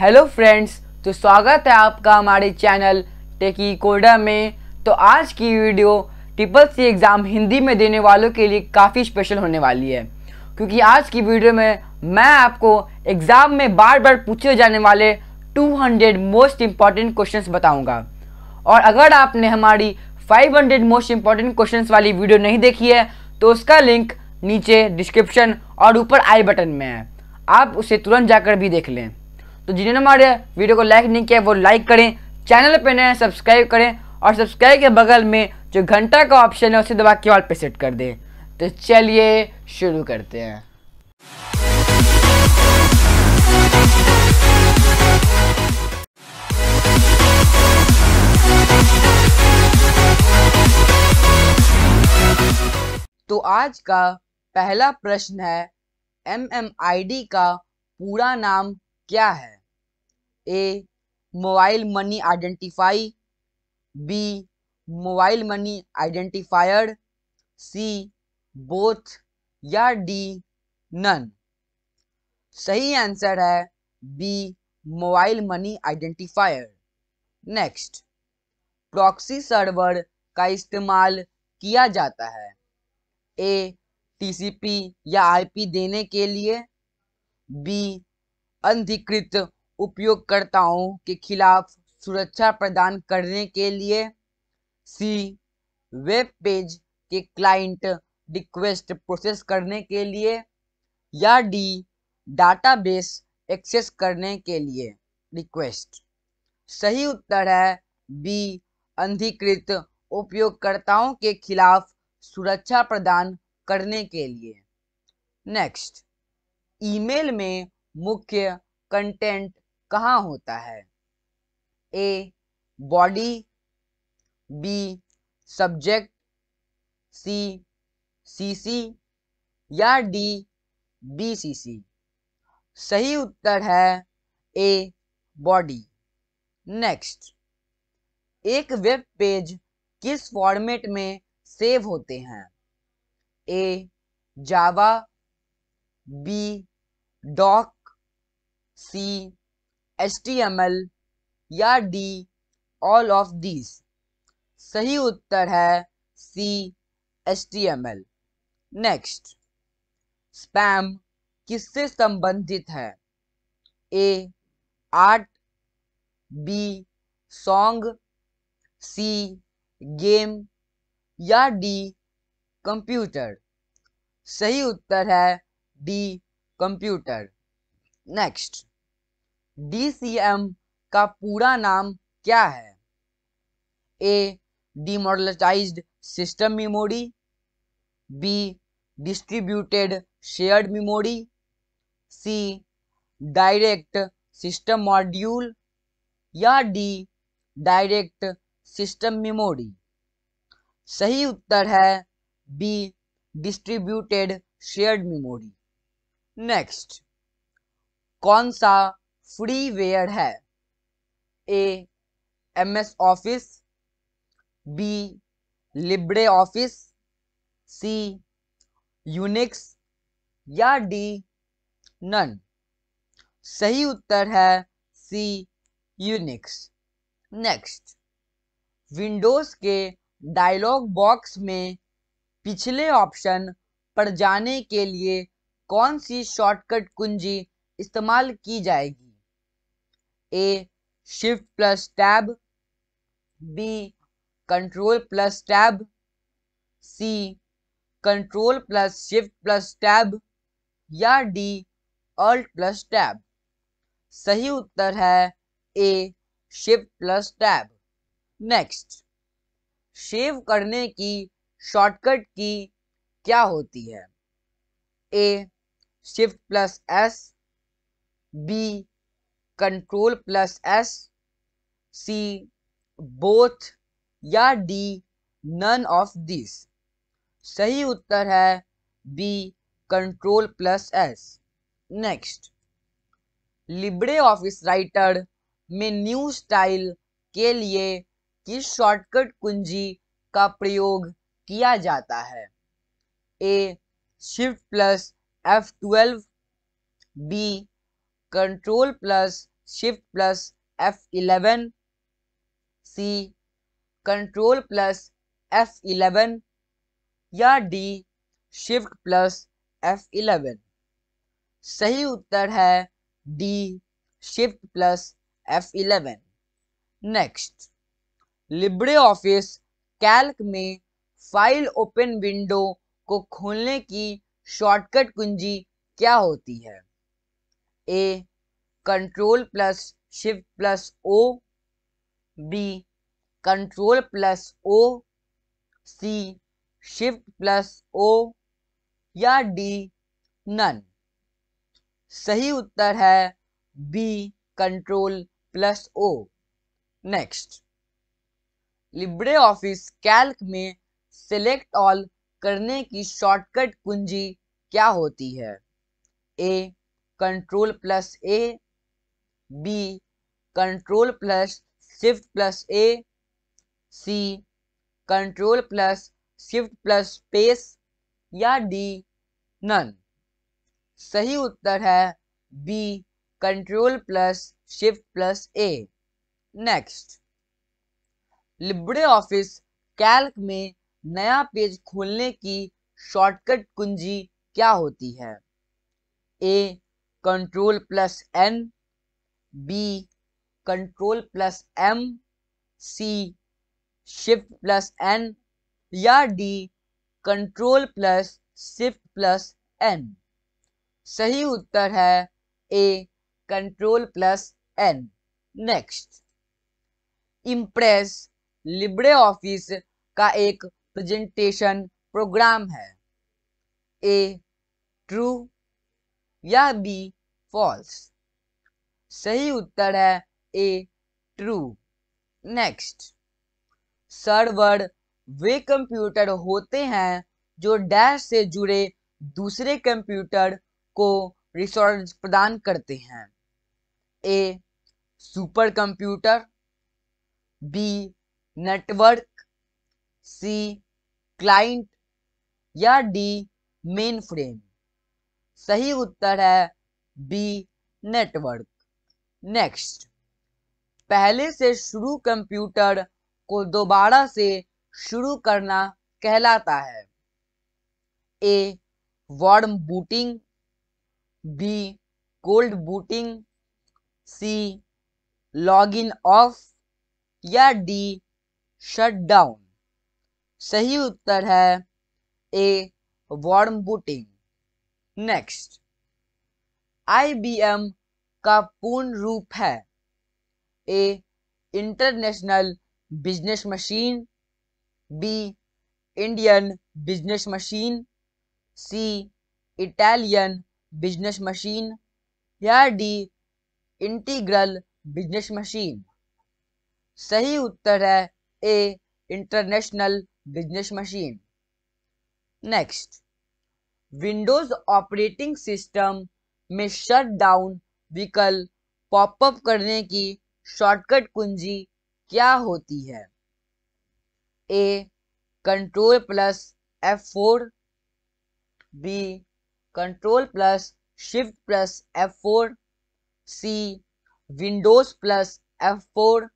Hello friends तो स्वागत है आपका हमारे चैनल टेकी कोडा में तो आज की video triple C exam Hindi में देने वालों के लिए काफ़ी स्पेशल होने वाली है क्योंकि आज की वीडियो में मैं आपको एग्ज़ाम में बार बार पूछे जाने वाले 200 मोस्ट इम्पॉर्टेंट क्वेश्चंस बताऊंगा और अगर आपने हमारी 500 मोस्ट इम्पॉर्टेंट क्वेश्चंस वाली वीडियो नहीं देखी है तो उसका लिंक नीचे डिस्क्रिप्शन और ऊपर आई बटन में है आप उसे तुरंत जाकर भी देख लें तो जिन्होंने हमारे वीडियो को लाइक नहीं किया वो लाइक करें चैनल पर नए सब्सक्राइब करें और सब्सक्राइब के बगल में जो घंटा का ऑप्शन है उसे दबा के बाद पे सेट कर दें तो चलिए शुरू करते हैं तो आज का पहला प्रश्न है एम एम आई डी का पूरा नाम क्या है A mobile money identify B mobile money identifier C both या डी नन सही आंसर है B mobile money identifier next proxy server का इस्तेमाल किया जाता है ए टीसीपी या आईपी देने के लिए बी अनधिकृत उपयोगकर्ताओं के खिलाफ सुरक्षा प्रदान करने के लिए सी वेब पेज के क्लाइंट रिक्वेस्ट प्रोसेस करने के लिए या डी डाटाबेस एक्सेस करने के लिए रिक्वेस्ट सही उत्तर है बी अंधिकृत उपयोगकर्ताओं के खिलाफ सुरक्षा प्रदान करने के लिए नेक्स्ट ईमेल में मुख्य कंटेंट कहाँ होता है A body B subject C C C या डी बी सी सी सही उत्तर है ए बॉडी नेक्स्ट एक वेब पेज किस फॉर्मेट में सेव होते हैं A Java B doc C HTML या D ऑल ऑफ these सही उत्तर है सी HTML नेक्स्ट स्पैम किससे संबंधित है A art B song C game या डी कंप्यूटर सही उत्तर है डी कंप्यूटर नेक्स्ट डीसीएम का पूरा नाम क्या है ए डिमोडलटाइज system memory B distributed shared memory C direct system module या डी डायरेक्ट सिस्टम मेमोरी सही उत्तर है B distributed shared memory next कौन सा फ्रीवेयर है A M S office B Libre Office C Unix या डी नन सही उत्तर है सी यूनिक्स नेक्स्ट विंडोज के डायलॉग बॉक्स में पिछले ऑप्शन पर जाने के लिए कौन सी शॉर्टकट कुंजी इस्तेमाल की जाएगी A shift plus tab B control plus tab C control plus shift plus tab या डी ऑल्ट प्लस टैब सही उत्तर है A shift plus tab next save करने की शॉर्टकट की क्या होती है A shift plus S B control plus S C both या डी नन ऑफ दिस सही उत्तर है B control plus S next Libre Office writer में न्यू स्टाइल के लिए किस शॉर्टकट कुंजी का प्रयोग किया जाता है A shift plus F twelve B control plus shift plus F eleven C control plus F eleven या D shift plus F eleven सही उत्तर है D shift plus F eleven next Libre office Calc में file open window को खोलने की shortcut कुंजी क्या होती है A control plus shift plus O B control plus O C shift plus O या डी नन सही उत्तर है B control plus O next Libre office Calc में सेलेक्ट ऑल करने की शॉर्टकट कुंजी क्या होती है A control plus A B control plus shift plus A C control plus shift plus space या डी नन सही उत्तर है B control plus shift plus A next Libre office Calc में नया पेज खोलने की शॉर्टकट कुंजी क्या होती है A control plus N B control plus M C shift plus N या D control plus shift plus N सही उत्तर है A control plus N next Impress Libre Office का एक प्रेजेंटेशन प्रोग्राम है ए ट्रू या बी फॉल्स सही उत्तर है ए ट्रू नेक्स्ट सर्वर वे कंप्यूटर होते हैं जो डैश से जुड़े दूसरे कंप्यूटर को रिसोर्स प्रदान करते हैं A super computer B network C client या डी मेन फ्रेम सही उत्तर है बी नेटवर्क नेक्स्ट पहले से शुरू कंप्यूटर को दोबारा से शुरू करना कहलाता है A warm booting B cold booting C log in off या डी शट डाउन सही उत्तर है A warm booting next IBM का पूर्ण रूप है A international business machine B Indian business machine C Italian business machine या डी इंटीग्रल बिजनेस मशीन सही उत्तर है A international business machine next Windows operating system में शट डाउन विकल्प पॉपअप करने की शॉर्टकट कुंजी क्या होती है A control plus F four B control plus shift plus F four C Windows plus F four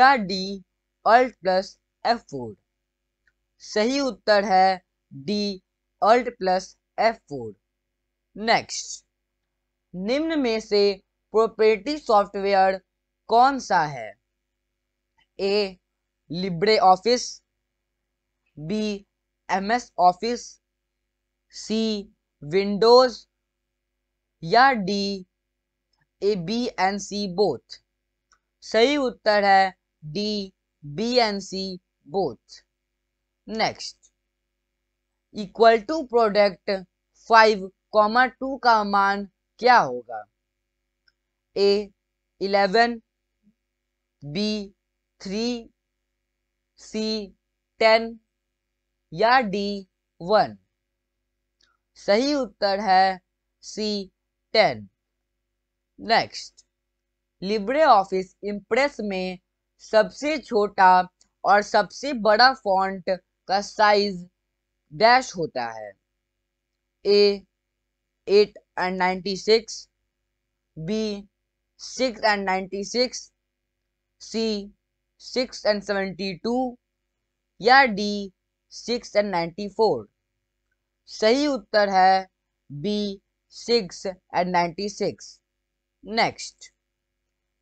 या D alt plus F four सही उत्तर है D alt plus F four next निम्न में से प्रोपर्टी सॉफ्टवेयर कौन सा है A Libre Office B M S office C Windows या D A B and C both सही उत्तर है D B and C both next equal to product five comma two का मान क्या होगा A eleven B three C ten या D one सही उत्तर है C ten next Libre office Impress में सबसे छोटा और सबसे बड़ा फॉन्ट का साइज डैश होता है A eight and 96 b 6 and 96 c 6 and 72 या डी 6 एंड 94 सही उत्तर है b 6 and 96 next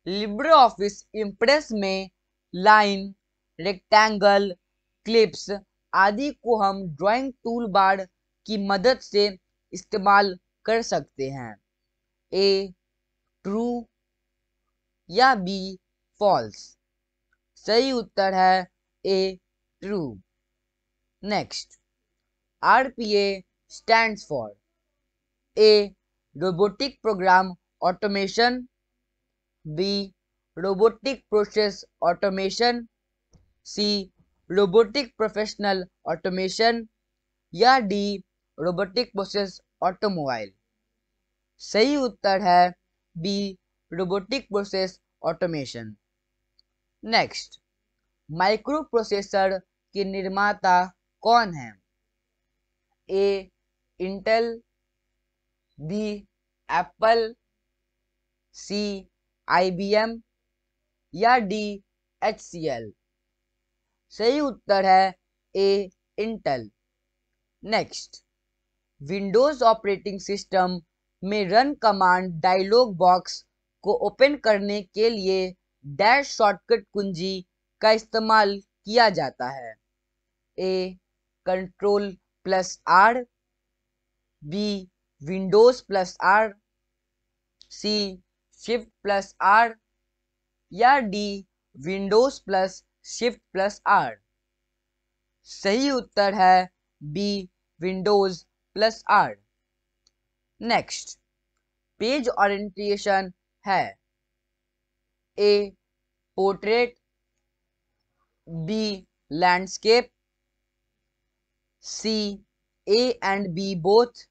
Libre office Impress में लाइन रेक्टेंगल क्लिप्स आदि को हम ड्राइंग टूल बार की मदद से इस्तेमाल कर सकते हैं ए ट्रू या बी फॉल्स सही उत्तर है A true next R P A stand for A robotic program automation B robotic process automation C robotic professional automation या डी रोबोटिक प्रोसेस ऑटोमोबाइल सही उत्तर है B robotic process automation next microprocessor के निर्माता कौन है A Intel B Apple C IBM या D H C L सही उत्तर है A Intel next Windows operating system में रन कमांड डायलॉग बॉक्स को ओपन करने के लिए डैश शॉर्टकट कुंजी का इस्तेमाल किया जाता है A control plus R B Windows plus R C shift plus R या D Windows plus shift plus R सही उत्तर है B Windows plus R next page orientation है A portrait B landscape C A and B both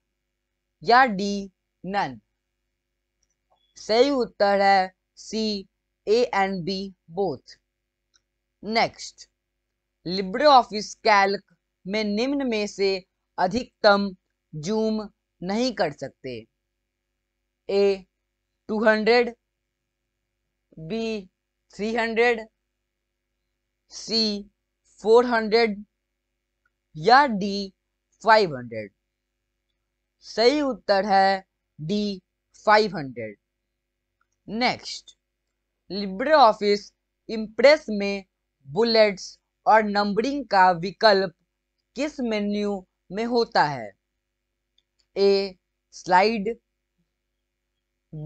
या D none सही उत्तर है C A and B both next Libre office Calc में निम्न में से अधिकतम जूम नहीं कर सकते A two hundred B three hundred C four hundred या डी फाइव हंड्रेड सही उत्तर है D five hundred next Libre office Impress में बुलेट्स और नंबरिंग का विकल्प किस मेन्यू में होता है A slide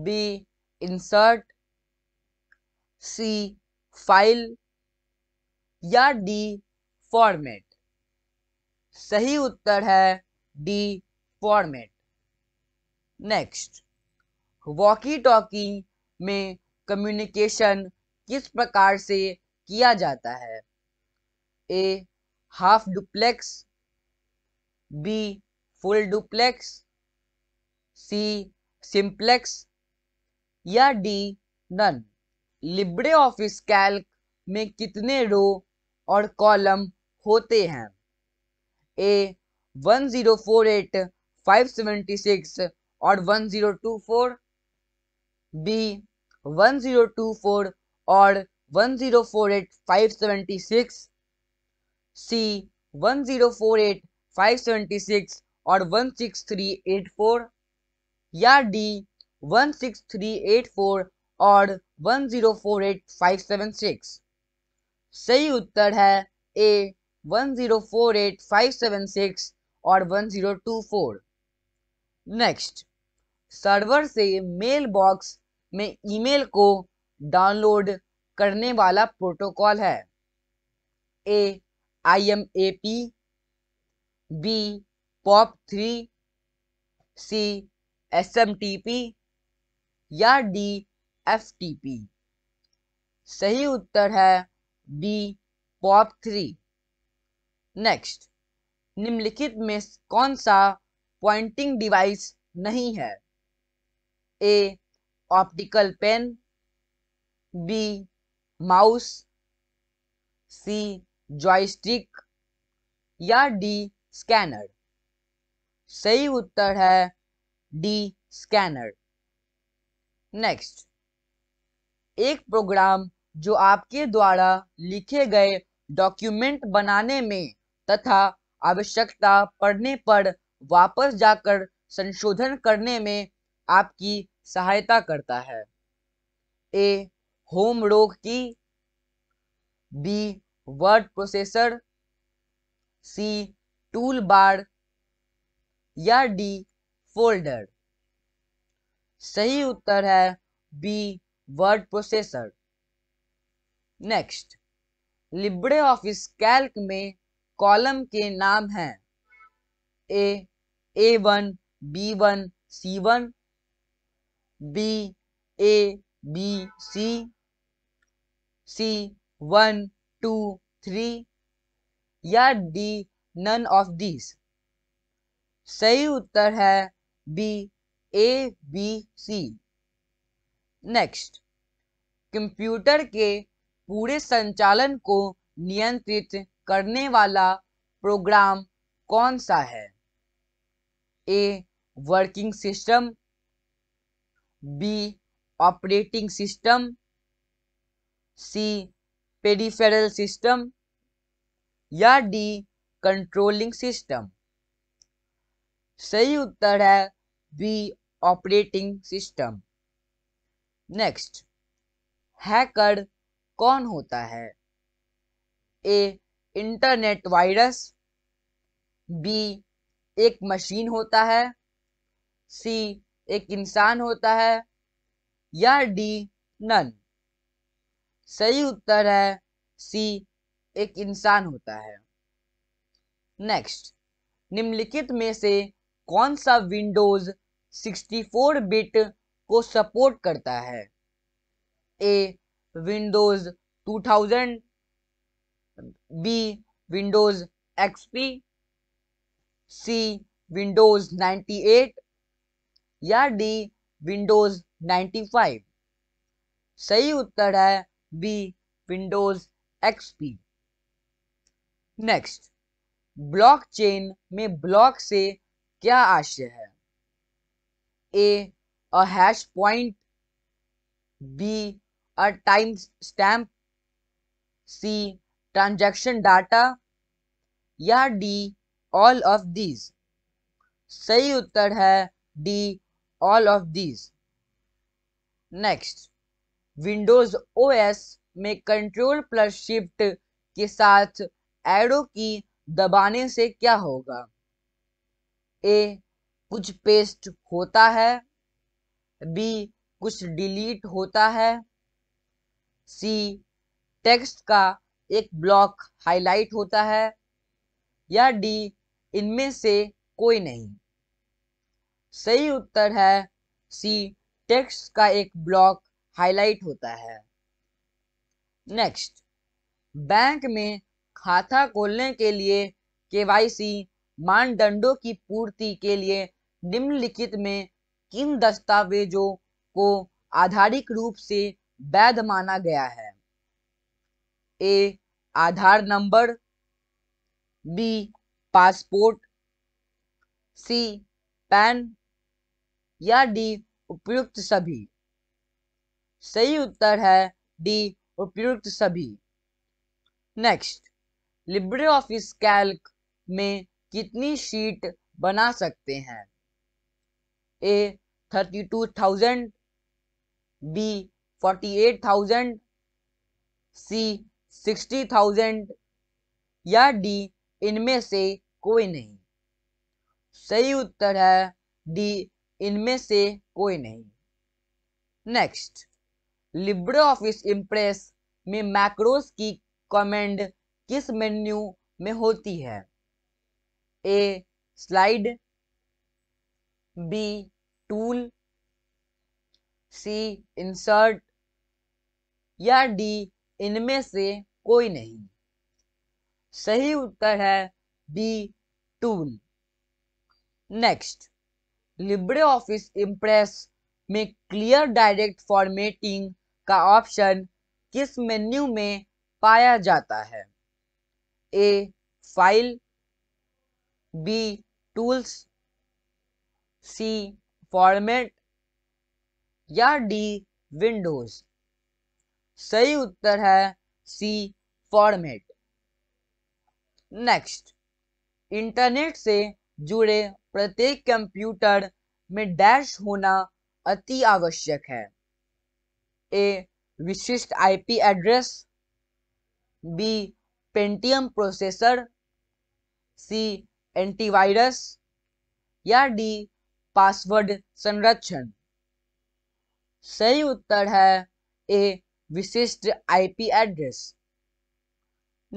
B insert C file या डी फॉर्मेट सही उत्तर है D format next walkie talkie में कम्युनिकेशन किस प्रकार से किया जाता है A half duplex B full duplex C simplex या D none Libre office Calc में कितने रो और कॉलम होते हैं ए 1048 576 और 1024 बी 1024 और 1048 576 सी 1048 576 और one six three eight four या D one six three eight four और one zero four eight five seven six सही उत्तर है A one zero four eight five seven six और one zero two four next server से mailbox में email को download करने वाला प्रोटोकॉल है A I M A P B POP three C S M T P या D F T P सही उत्तर है डी पॉप थ्री नेक्स्ट निम्नलिखित में कौन सा पॉइंटिंग डिवाइस नहीं है A optical pen B mouse C joystick या डी स्कैनर सही उत्तर है डी स्कैनर नेक्स्ट एक प्रोग्राम जो आपके द्वारा लिखे गए डॉक्यूमेंट बनाने में तथा आवश्यकता पड़ने पर वापस जाकर संशोधन करने में आपकी सहायता करता है ए home row key B word processor C toolbar या डी फोल्डर सही उत्तर है B word processor next Libre office Calc में कॉलम के नाम हैं A A one B one C one B A B C C one two three या D none of these सही उत्तर है B A B C next computer के पूरे संचालन को नियंत्रित करने वाला प्रोग्राम कौन सा है A working system B operating system C peripheral system या डी कंट्रोलिंग सिस्टम सही उत्तर है B operating system next hacker कौन होता है ए इंटरनेट वायरस बी एक मशीन होता है सी एक इंसान होता है या डी नन सही उत्तर है सी एक इंसान होता है नेक्स्ट निम्नलिखित में से कौन सा विंडोज 64 बिट को सपोर्ट करता है A Windows 2000 B Windows XP C Windows 98 या डी विंडोज 95 सही उत्तर है B Windows XP next blockchain में ब्लॉक से क्या आशय है A a hash point B a timestamp C transaction data या डी ऑल ऑफ दीज सही उत्तर है D all of these next Windows OS में कंट्रोल प्लस शिफ्ट के साथ एरो की दबाने से क्या होगा ए कुछ पेस्ट होता है बी कुछ डिलीट होता है सी टेक्स्ट का एक ब्लॉक हाईलाइट होता है या डी इनमें से कोई नहीं सही उत्तर है सी टेक्स्ट का एक ब्लॉक हाईलाइट होता है नेक्स्ट बैंक में खाता खोलने के लिए केवाईसी मानदंडों की पूर्ति के लिए निम्नलिखित में किन दस्तावेजों को आधारिक रूप से वैध माना गया है A Aadhaar number B passport C PAN या डी उपयुक्त सभी सही उत्तर है डी उपयुक्त सभी नेक्स्ट लिब्रे ऑफिस कैल्क में कितनी शीट बना सकते हैं A thirty two thousand B forty eight thousand C sixty thousand या डी इनमें से कोई नहीं सही उत्तर है डी इनमें से कोई नहीं नेक्स्ट लिब्रे ऑफिस इम्प्रेस में मैक्रोस की कमेंड किस मेन्यू में होती है A slide B tool C insert या डी इनमें से कोई नहीं सही उत्तर है B tool next Libre office Impress में क्लियर डायरेक्ट फॉर्मेटिंग का ऑप्शन किस मेन्यू में पाया जाता है A file B. Tools C. Format या डी विंडोज सही उत्तर है सी फॉर्मेट नेक्स्ट इंटरनेट से जुड़े प्रत्येक कंप्यूटर में डैश होना अति आवश्यक है ए विशिष्ट IP address B Pentium processor C antivirus या डी पासवर्ड संरक्षण सही उत्तर है ए विशिष्ट आईपी एड्रेस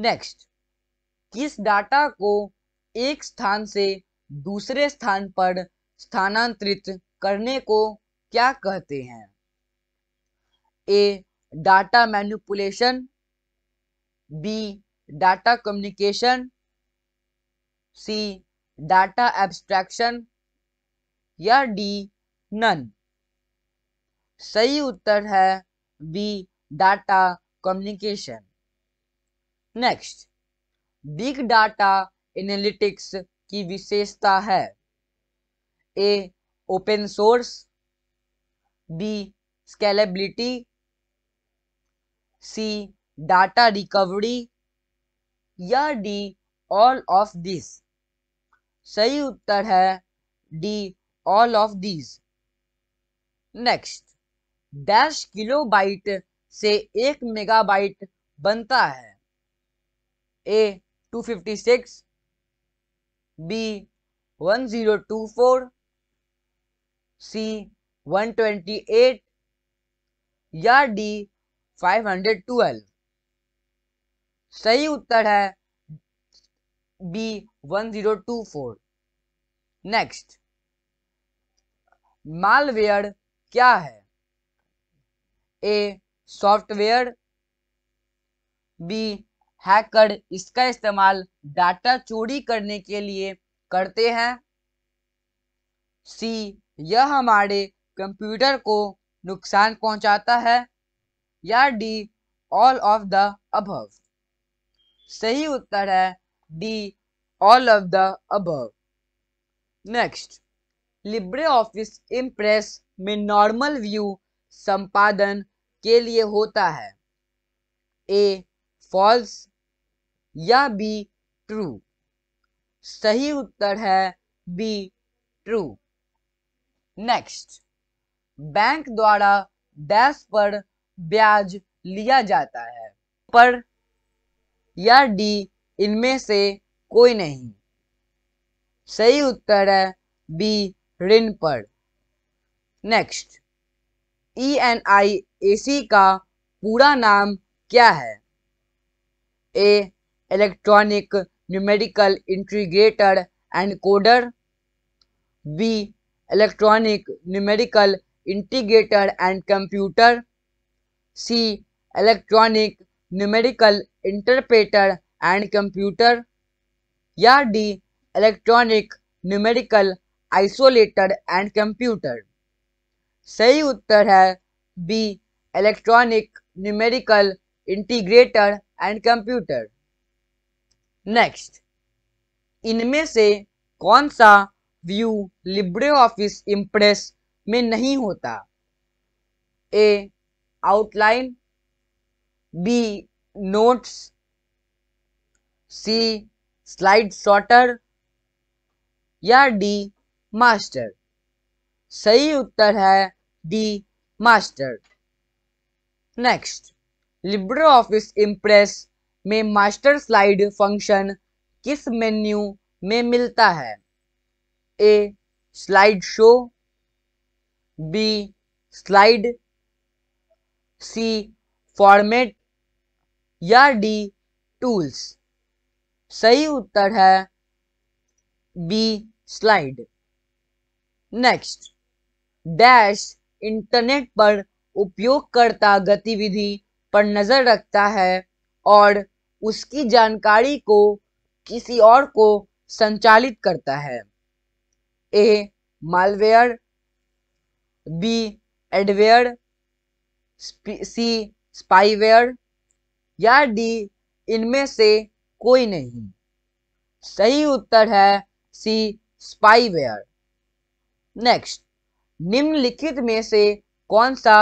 नेक्स्ट किस डाटा को एक स्थान से दूसरे स्थान पर स्थानांतरित करने को क्या कहते हैं A data manipulation B data communication C data abstraction या डी नन सही उत्तर है B data communication next big data analytics की विशेषता है A open source B scalability C data recovery या डी ऑल ऑफ दिस सही उत्तर है D all of these next dash kilobyte से एक मेगाबाइट बनता है ए 256 बी 1024 सी 128 या डी 512 सही उत्तर है बी1024 नेक्स्ट मालवेयर क्या है ए सॉफ्टवेयर बी हैकर इसका इस्तेमाल डाटा चोरी करने के लिए करते हैं सी यह हमारे कंप्यूटर को नुकसान पहुंचाता है या D all of the above सही उत्तर है D, all of the above. Next, LibreOffice Impress में नॉर्मल व्यू संपादन के लिए होता है ए फॉल्स या बी ट्रू सही उत्तर है बी ट्रू नेक्स्ट बैंक द्वारा डैश पर ब्याज लिया जाता है पर या डी इनमें से कोई नहीं सही उत्तर है बी ऋण पर नेक्स्ट ई एन आई ए सी का पूरा नाम क्या है A electronic numerical integrator and coder B electronic numerical integrator and computer C electronic numerical interpreter and computer या D electronic numerical isolator and computer सही उत्तर है B electronic numerical integrator and computer next इनमें से कौन सा view Libre office Impress में नहीं होता A outline B notes C slide sorter या डी मास्टर सही उत्तर है D master next Libre office Impress में मास्टर स्लाइड फंक्शन किस मेन्यू में मिलता है A slide show B slide C format या डी टूल्स सही उत्तर है B slide next dash internet पर उपयोगकर्ता गतिविधि पर नजर रखता है और उसकी जानकारी को किसी और को संचालित करता है A malware B adware C spyware या डी इनमें से कोई नहीं सही उत्तर है सी स्पाईवेयर नेक्स्ट निम्नलिखित में से कौन सा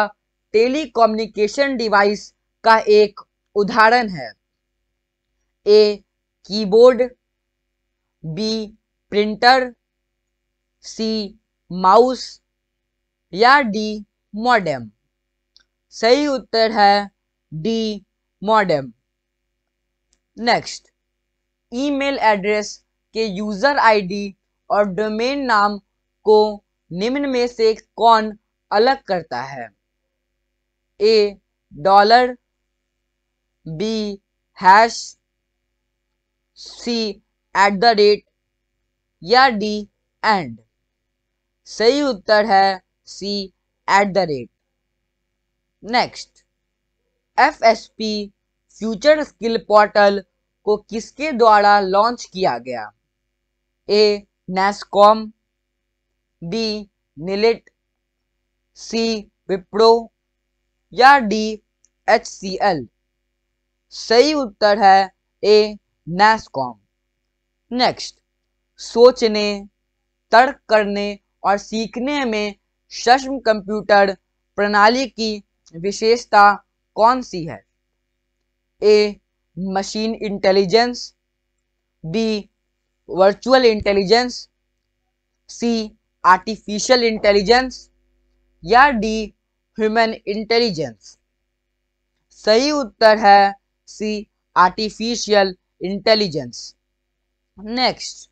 टेलीकम्युनिकेशन डिवाइस का एक उदाहरण है A keyboard B printer C mouse या डी मॉडेम सही उत्तर है D modem next email address के यूज़र आईडी और डोमेन नाम को निम्न में से कौन अलग करता है A dollar B hash C at the rate या डी एंड सही उत्तर है C at the rate next F S P future skill portal को किसके द्वारा लॉन्च किया गया ए नेस्कॉम बी निलेट सी विप्रो या डी एच सी एल सही उत्तर है ए नेस्कॉम नेक्स्ट सोचने तर्क करने और सीखने में सश्म कंप्यूटर प्रणाली की विशेषता कौन सी है A machine intelligence B virtual intelligence C artificial intelligence या डी ह्यूमन इंटेलिजेंस सही उत्तर है C artificial intelligence next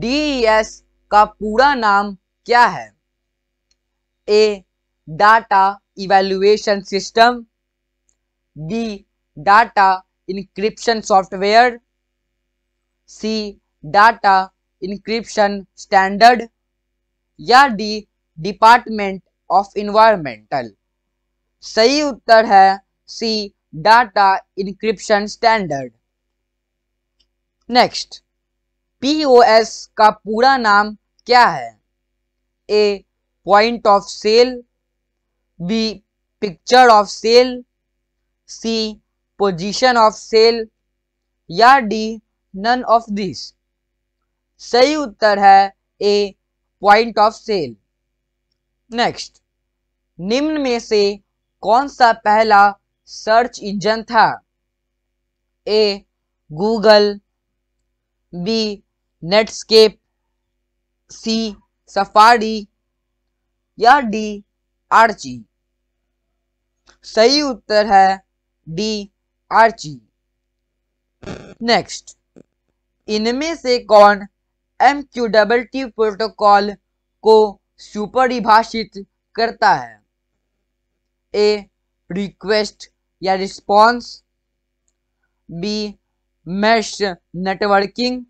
DS का पूरा नाम क्या है A data evaluation system B data encryption software C data encryption standard या डी डिपार्टमेंट ऑफ इन्वायरमेंटल सही उत्तर है C data encryption standard next POS का पूरा नाम क्या है A point of sale B picture of sale C position of sale या डी नन ऑफ दिस सही उत्तर है A point of sale next निम्न में से कौन सा पहला सर्च इंजन था A Google B Netscape C Safari या डी आर्ची सही उत्तर है डी आर्ची नेक्स्ट इनमें से कौन M Q double T protocol को सुपरिभाषित करता है ए रिक्वेस्ट या response B mesh networking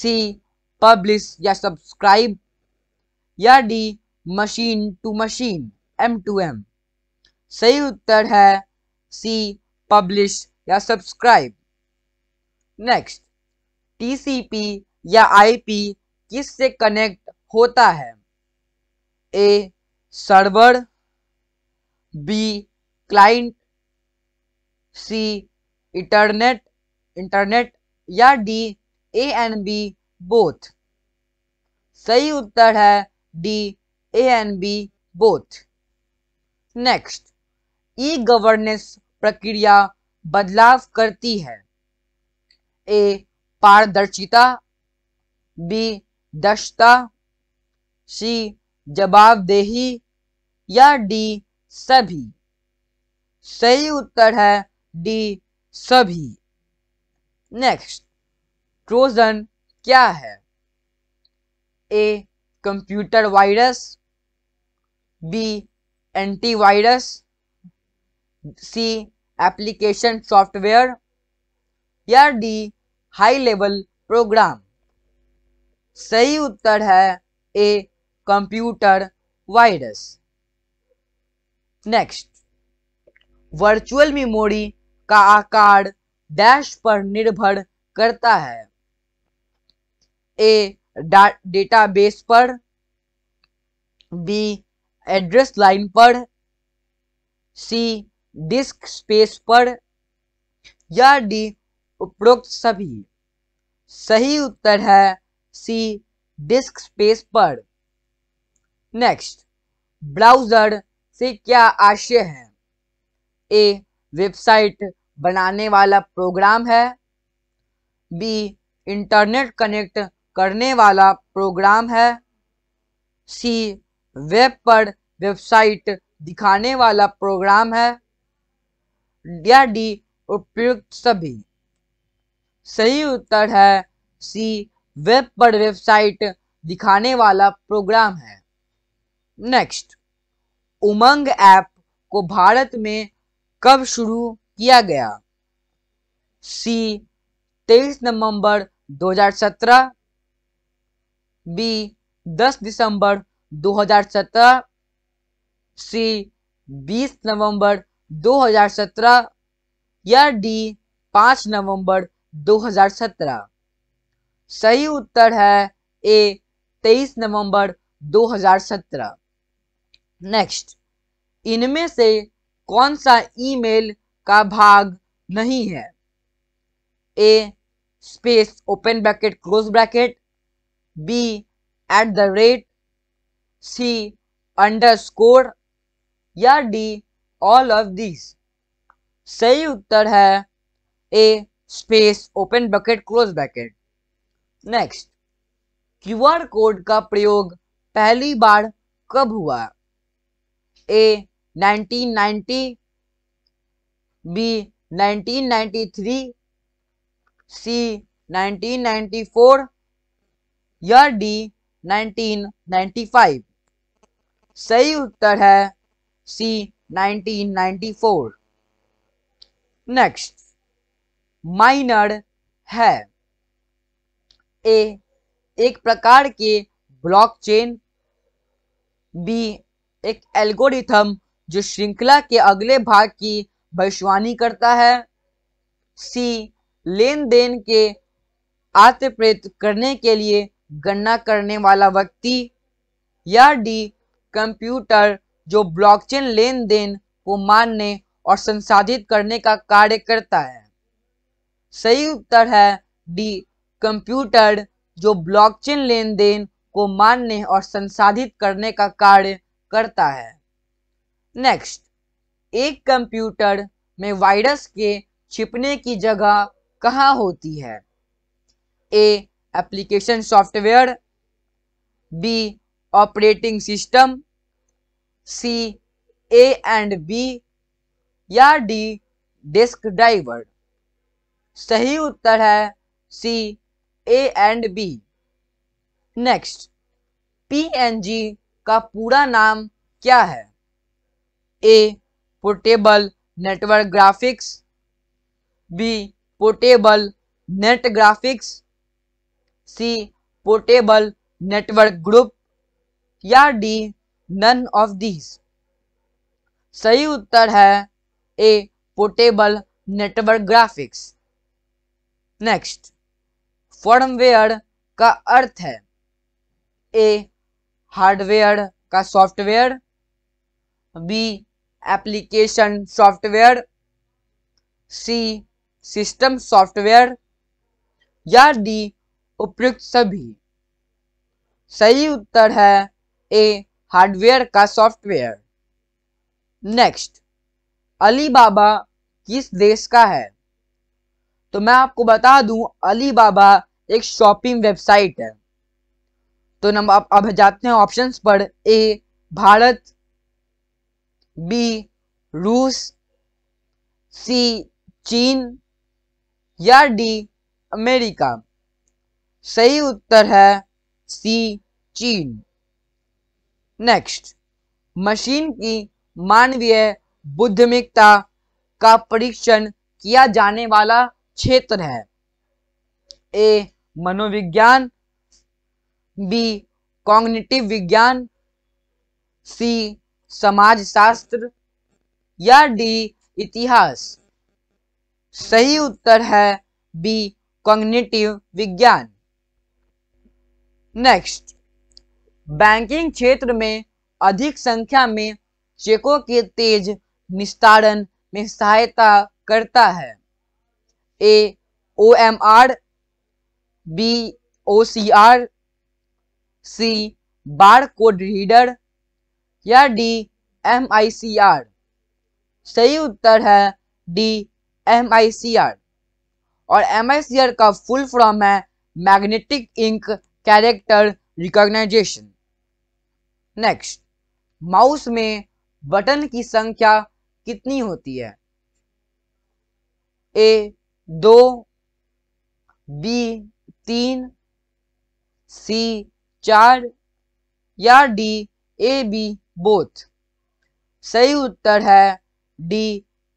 C publish या सब्सक्राइब या D machine to machine M to M सही उत्तर है सी पब्लिश या सब्सक्राइब नेक्स्ट टीसीपी या आईपी किस से कनेक्ट होता है A server B client C internet internet या D A and B both सही उत्तर है D A and B both next e governance प्रक्रिया बदलाव करती है ए पारदर्शिता बी दक्षता सी जवाबदेही या डी सभी सही उत्तर है डी सभी नेक्स्ट ट्रोजन क्या है A computer virus B antivirus C application software या डी हाई लेवल प्रोग्राम सही उत्तर है A computer virus next virtual memory का आकार डैश पर निर्भर करता है ए डेटाबेस पर बी एड्रेस लाइन पर सी डिस्क स्पेस पर या डी उपरोक्त सभी सही उत्तर है सी डिस्क स्पेस पर नेक्स्ट ब्राउजर से क्या आशय है ए वेबसाइट बनाने वाला प्रोग्राम है बी इंटरनेट कनेक्ट करने वाला प्रोग्राम है सी वेब पर वेबसाइट दिखाने वाला प्रोग्राम है या डी उपयुक्त सभी सही उत्तर है सी वेब पर वेबसाइट दिखाने वाला प्रोग्राम है नेक्स्ट उमंग ऐप को भारत में कब शुरू किया गया सी 23 नवंबर 2017 बी 10 दिसंबर 2017 सी 20 नवंबर 2017 या डी 5 नवंबर 2017 सही उत्तर है ए 23 नवंबर 2017 नेक्स्ट इनमें से कौन सा ईमेल का भाग नहीं है A space open bracket close bracket B at the rate C underscore या डी ऑल ऑफ दीज सही उत्तर है A space open bucket close bucket next QR code का प्रयोग पहली बार कब हुआ ए 1990 बी 1993 सी 1994 या डी 1995 सही उत्तर है सी 1994 next माइनर है ए एक प्रकार के ब्लॉकचेन बी एक एल्गोरिथम जो श्रृंखला के अगले भाग की भविष्यवाणी करता है सी लेन देन के आत्म करने के लिए गणना करने वाला व्यक्ति या डी कंप्यूटर जो ब्लॉकचेन लेन देन को मानने और संसाधित करने का कार्य करता है सही उत्तर है डी कंप्यूटर जो ब्लॉकचेन लेन देन को मानने और संसाधित करने का कार्य करता है नेक्स्ट एक कंप्यूटर में वायरस के छिपने की जगह कहाँ होती है A application software B operating system C A and B या डी डिस्क ड्राइवर सही उत्तर है C A and B next PNG का पूरा नाम क्या है A portable network graphics B portable net graphics C portable network group या डी नन ऑफ दीज सही उत्तर है A portable network graphics next firmware का अर्थ है ए हार्डवेयर का software B application software C system software या D उपयुक्त सभी सही उत्तर है ए हार्डवेयर का सॉफ्टवेयर नेक्स्ट अलीबाबा किस देश का है तो मैं आपको बता दूं अलीबाबा एक शॉपिंग वेबसाइट है तो नम अब अब जाते हैं ऑप्शंस पर ए भारत बी रूस सी चीन या डी अमेरिका सही उत्तर है सी चीन नेक्स्ट मशीन की मानवीय बुद्धिमिकता का परीक्षण किया जाने वाला क्षेत्र है ए मनोविज्ञान बी कॉग्निटिव विज्ञान सी समाजशास्त्र या डी इतिहास सही उत्तर है बी कॉग्निटिव विज्ञान नेक्स्ट बैंकिंग क्षेत्र में अधिक संख्या में चेकों के तेज निस्तारण में सहायता करता है A O M R B O C R C barcode reader या D M I C R सही उत्तर है D M I C R और एम आई सी आर का फुल फॉर्म है magnetic ink character recognisation next mouse में button की संख्या कितनी होती है ए दो बी तीन सी चार या डी ए बी बोथ सही उत्तर है D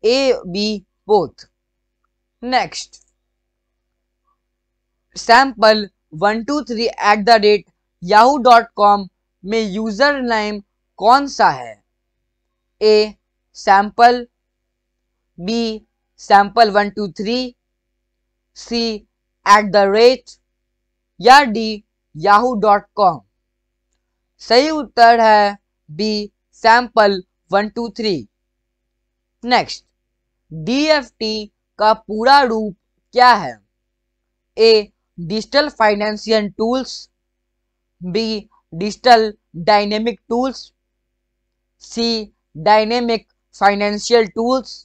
A B both next sample one two three at the rate Yahoo dot com में यूज़र नेम कौन सा है A sample B sample one two three C at the rate या D Yahoo dot com सही उत्तर है B sample one two three next T का पूरा रूप क्या है A digital financial tools B digital dynamic tools C dynamic financial tools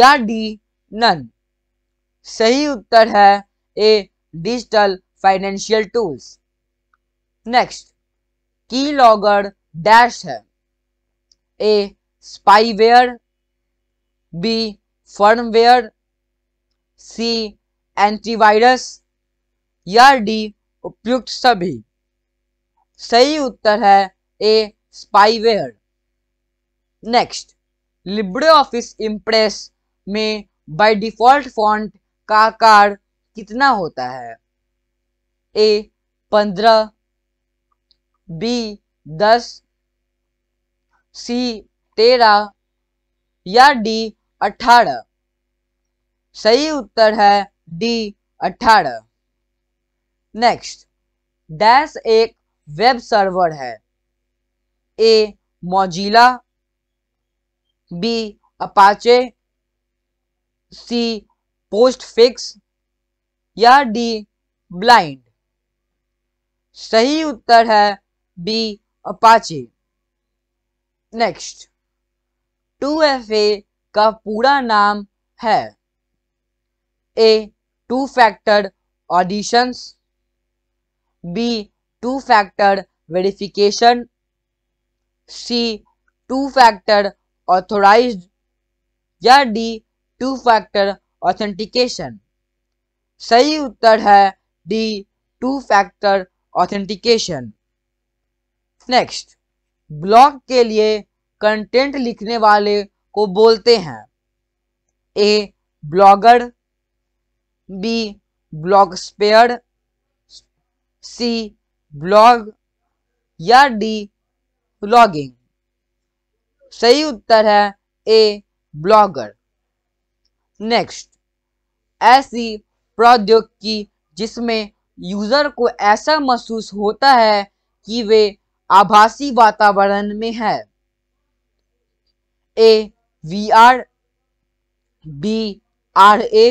या डी नन सही उत्तर है A digital financial tools next key logger dash है A spyware B firmware C antivirus या डी उपयुक्त सभी सही उत्तर है A spyware next Libre office Impress में बाय डिफॉल्ट फॉन्ट का आकार कितना होता है ए पंद्रह बी दस सी तेरह या डी अठारह सही उत्तर है डी अठारह नेक्स्ट डैश एक वेब सर्वर है A Mozilla B Apache C Postfix या डी ब्लाइंड सही उत्तर है B Apache next two F A का पूरा नाम है A two factor auditions B two factor verification C two factor authorize या डी टू फैक्टर ऑथेंटिकेशन सही उत्तर है D two factor authentication next blog के लिए कंटेंट लिखने वाले को बोलते हैं A blogger B blog spare C blog या डी ब्लॉगिंग सही उत्तर है ए ब्लॉगर नेक्स्ट ऐसी प्रौद्योगिकी जिसमें यूजर को ऐसा महसूस होता है कि वे आभासी वातावरण में है A V R B R A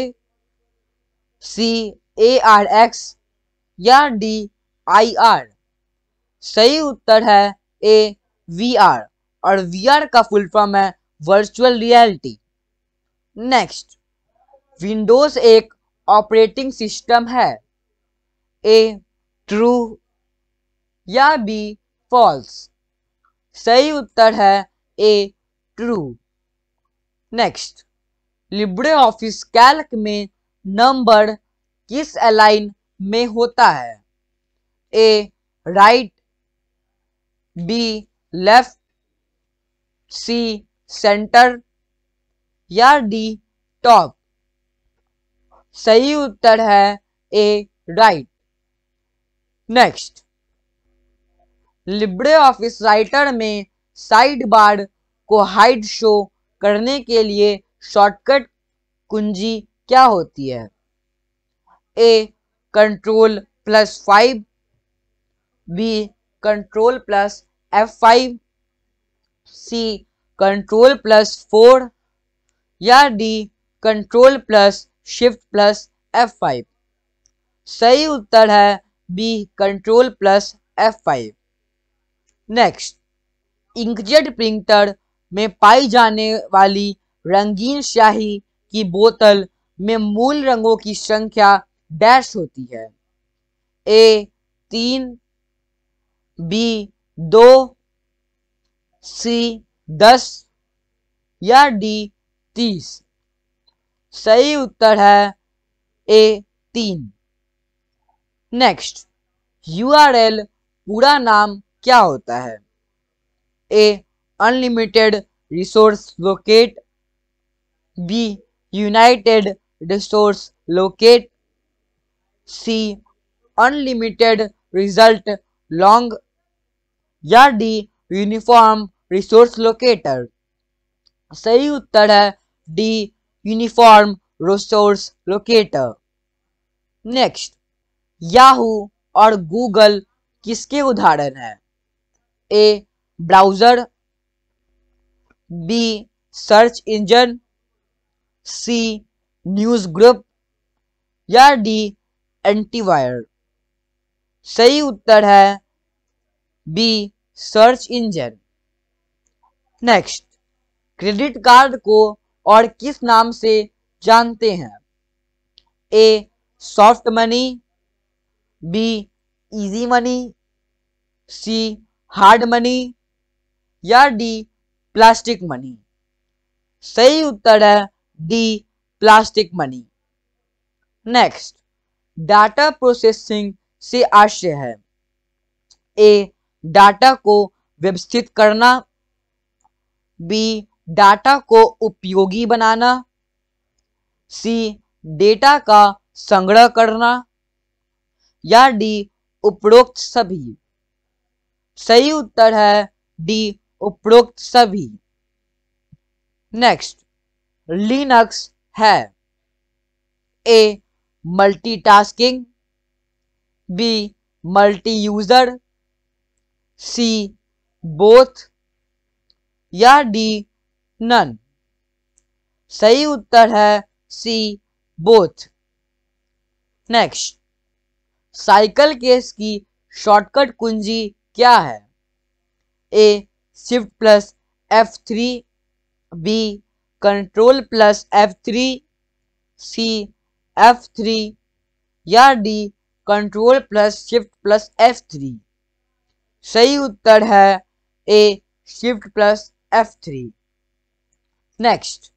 C A R X या डी आई आर सही उत्तर है ए वी आर और वी आर का फुल फॉर्म है वर्चुअल रियलिटी नेक्स्ट विंडोज एक ऑपरेटिंग सिस्टम है ए ट्रू या बी फॉल्स सही उत्तर है A true next Libre Office Calc में नंबर किस अलाइन में होता है A right B left C centre या डी टॉप सही उत्तर है A right next Libre Office writer में साइड बार को हाइड शो करने के लिए शॉर्टकट कुंजी क्या होती है A control plus five B control plus F five C control plus four या D control plus shift plus F five सही उत्तर है B control plus F five next inkjet printer में पाई जाने वाली रंगीन स्याही की बोतल में मूल रंगों की संख्या डैश होती है ए तीन बी दो सी दस या डी तीस सही उत्तर है ए तीन नेक्स्ट एल पूरा नाम क्या होता है A unlimited resource locate B united resource locate C unlimited result long या डी यूनिफॉर्म रिसोर्स लोकेटर सही उत्तर है D uniform resource locator next Yahoo और गूगल किसके उदाहरण है A browser B search engine C news group या D antivirus सही उत्तर है B search engine next credit card को और किस नाम से जानते हैं A soft money B easy money C hard money या डी प्लास्टिक मनी सही उत्तर है D plastic money next data processing से आशय है ए डाटा को व्यवस्थित करना बी डाटा को उपयोगी बनाना सी डेटा का संग्रह करना या डी उपरोक्त सभी सही उत्तर है डी उपरोक्त सभी नेक्स्ट लिनक्स है A multitasking B multi user C both या डी नन सही उत्तर है C both next cycle case की शॉर्टकट कुंजी क्या है A shift plus F three B control plus F three C F three या D control plus shift plus F three सही उत्तर है A shift plus F three next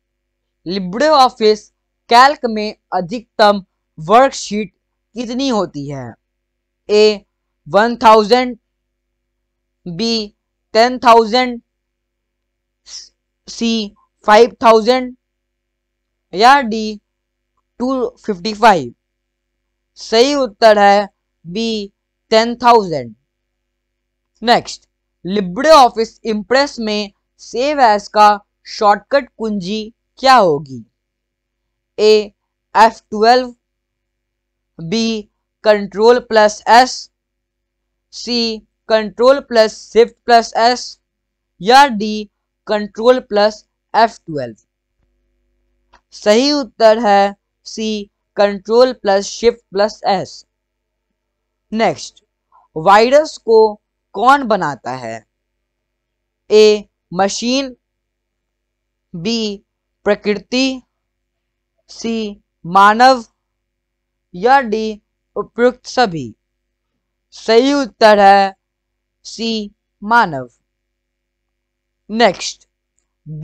Libre office Calc में अधिकतम वर्कशीट कितनी होती है A one thousand B ten thousand C five thousand या डी टू फिफ्टी फाइव सही उत्तर है B ten thousand next Libre office Impress में सेव एस का शॉर्टकट कुंजी क्या होगी A F twelve B control plus S C control plus shift plus S या D control plus F twelve सही उत्तर है C control plus shift plus S next virus को कौन बनाता है ए मशीन बी प्रकृति सी मानव या डी उपयुक्त सभी सही उत्तर है सी मानव नेक्स्ट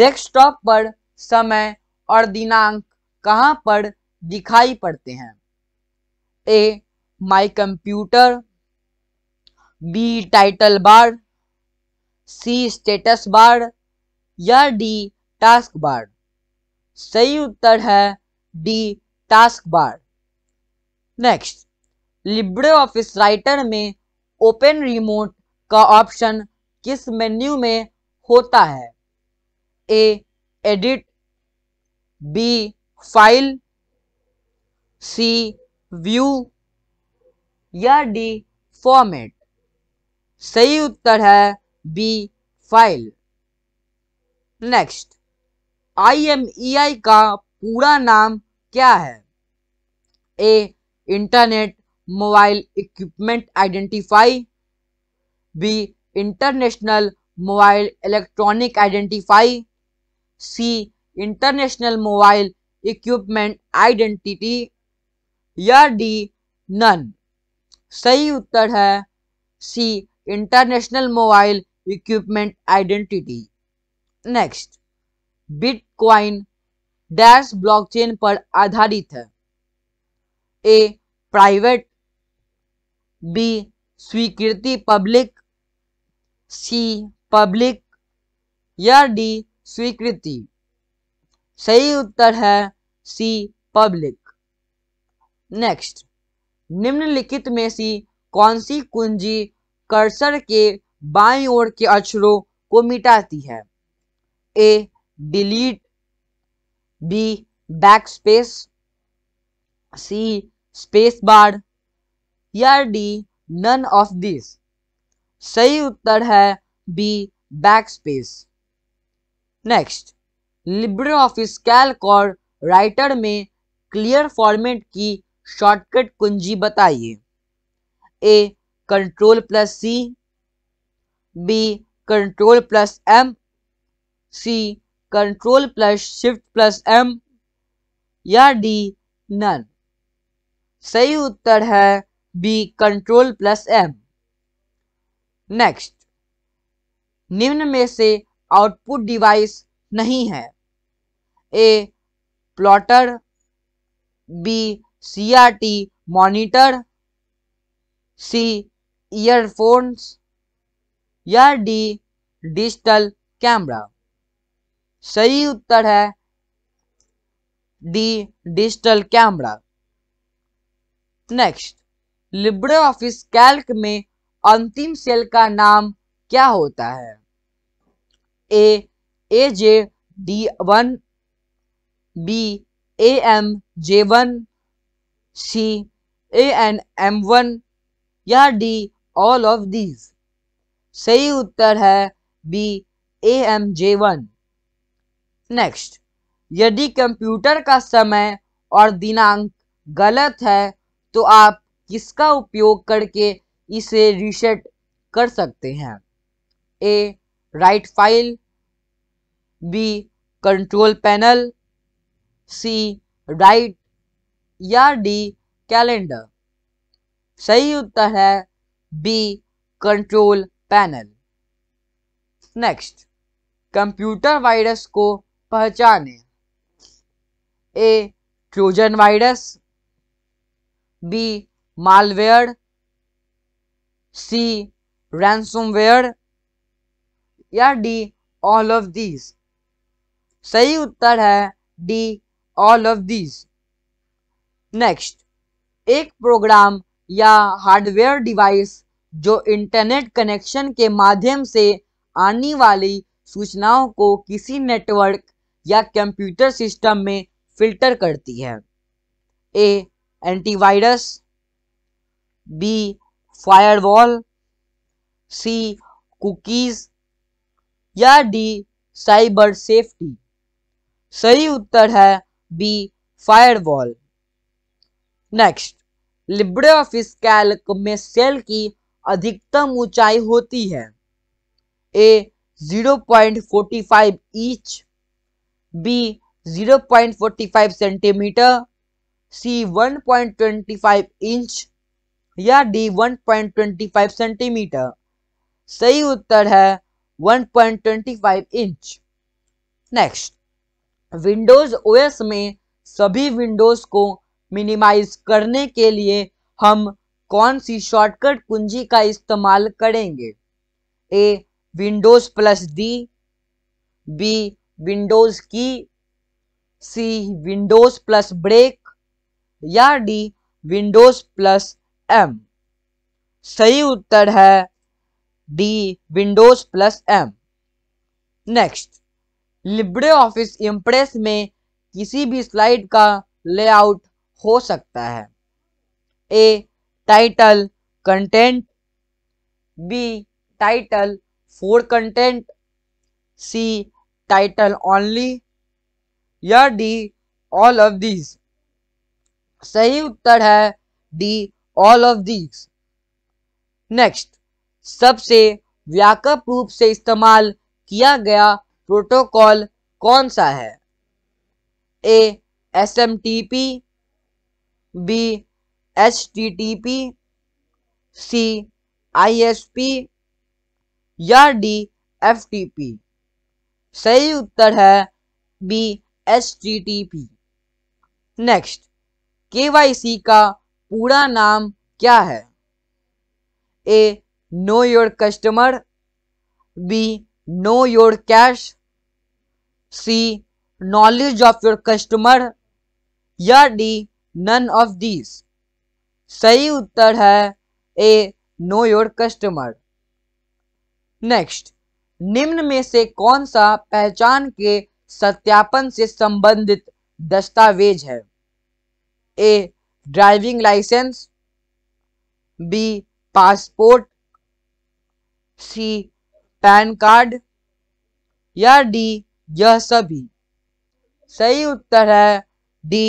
डेस्कटॉप पर समय और दिनांक कहाँ पर दिखाई पड़ते हैं A my computer B title bar C status bar या डी टास्क बार सही उत्तर है D taskbar next Libre Office writer में ओपन रिमोट का ऑप्शन किस मेन्यू में होता है A edit B file C view या डी फॉर्मेट सही उत्तर है बी फाइल नेक्स्ट आई का पूरा नाम क्या है A internet mobile equipment identify B international mobile electronic identify C international mobile equipment identity या डी नन सही उत्तर है C international mobile equipment identity next bitcoin dash blockchain पर आधारित है ए प्राइवेट बी स्वीकृति पब्लिक सी पब्लिक या D स्वीकृति सही उत्तर है सी पब्लिक नेक्स्ट निम्नलिखित में से कौन सी कुंजी कर्सर के बाई ओर के अक्षरों को मिटाती है A delete B backspace C space bar या डी नन ऑफ दिस सही उत्तर है B backspace next Libre office Calc और राइटर में क्लियर फॉर्मेट की शॉर्टकट कुंजी बताइए A control plus C B control plus M C control plus shift plus M या डी नन सही उत्तर है B control plus M next निम्न में से आउटपुट डिवाइस नहीं है A plotter B CRT monitor C earphones या डी डिजिटल कैमरा सही उत्तर है D digital camera next Libre office Calc में अंतिम सेल का नाम क्या होता है A A J D one B A M J one C A N M one या डी ऑल ऑफ दीज सही उत्तर है B A M J one next यदि कंप्यूटर का समय और दिनांक गलत है तो आप किसका उपयोग करके इसे रीसेट कर सकते हैं A write file B control panel C write या डी कैलेंडर सही उत्तर है B control panel next computer virus को पहचाने A Trojan virus B malware C ransomware या डी ऑल ऑफ दीज सही उत्तर है D all of these next एक प्रोग्राम या हार्डवेयर डिवाइस जो इंटरनेट कनेक्शन के माध्यम से आने वाली सूचनाओं को किसी नेटवर्क या कंप्यूटर सिस्टम में फिल्टर करती है A antivirus B firewall C cookies या डी साइबर सेफ्टी सही उत्तर है B firewall next Libre office Calc में सेल की अधिकतम ऊंचाई होती है A 0.45 inch B 0.45 centimetre C 1.25 inch या डी 1.25 सेंटीमीटर सही उत्तर है 1.25 इंच नेक्स्ट विंडोज ओएस में सभी विंडोज को मिनिमाइज करने के लिए हम कौन सी शॉर्टकट कुंजी का इस्तेमाल करेंगे A Windows plus D B Windows key C Windows plus break या डी विंडोज प्लस एम सही उत्तर है D Windows plus M next Libre office Impress में किसी भी स्लाइड का लेआउट हो सकता है A title content B title four content C title only या डी ऑल ऑफ दीज सही उत्तर है D all of these next सबसे व्यापक रूप से इस्तेमाल किया गया प्रोटोकॉल कौन सा है A S M T P B H T T P C I S P या डी एफ टी पी सही उत्तर है B H T T P next K Y C का पूरा नाम क्या है A know your customer B know your cash C knowledge of your customer या डी नन ऑफ दीज सही उत्तर है A know your customer next निम्न में से कौन सा पहचान के सत्यापन से संबंधित दस्तावेज है A driving licence B passport C PAN card या डी यह सभी सही उत्तर है डी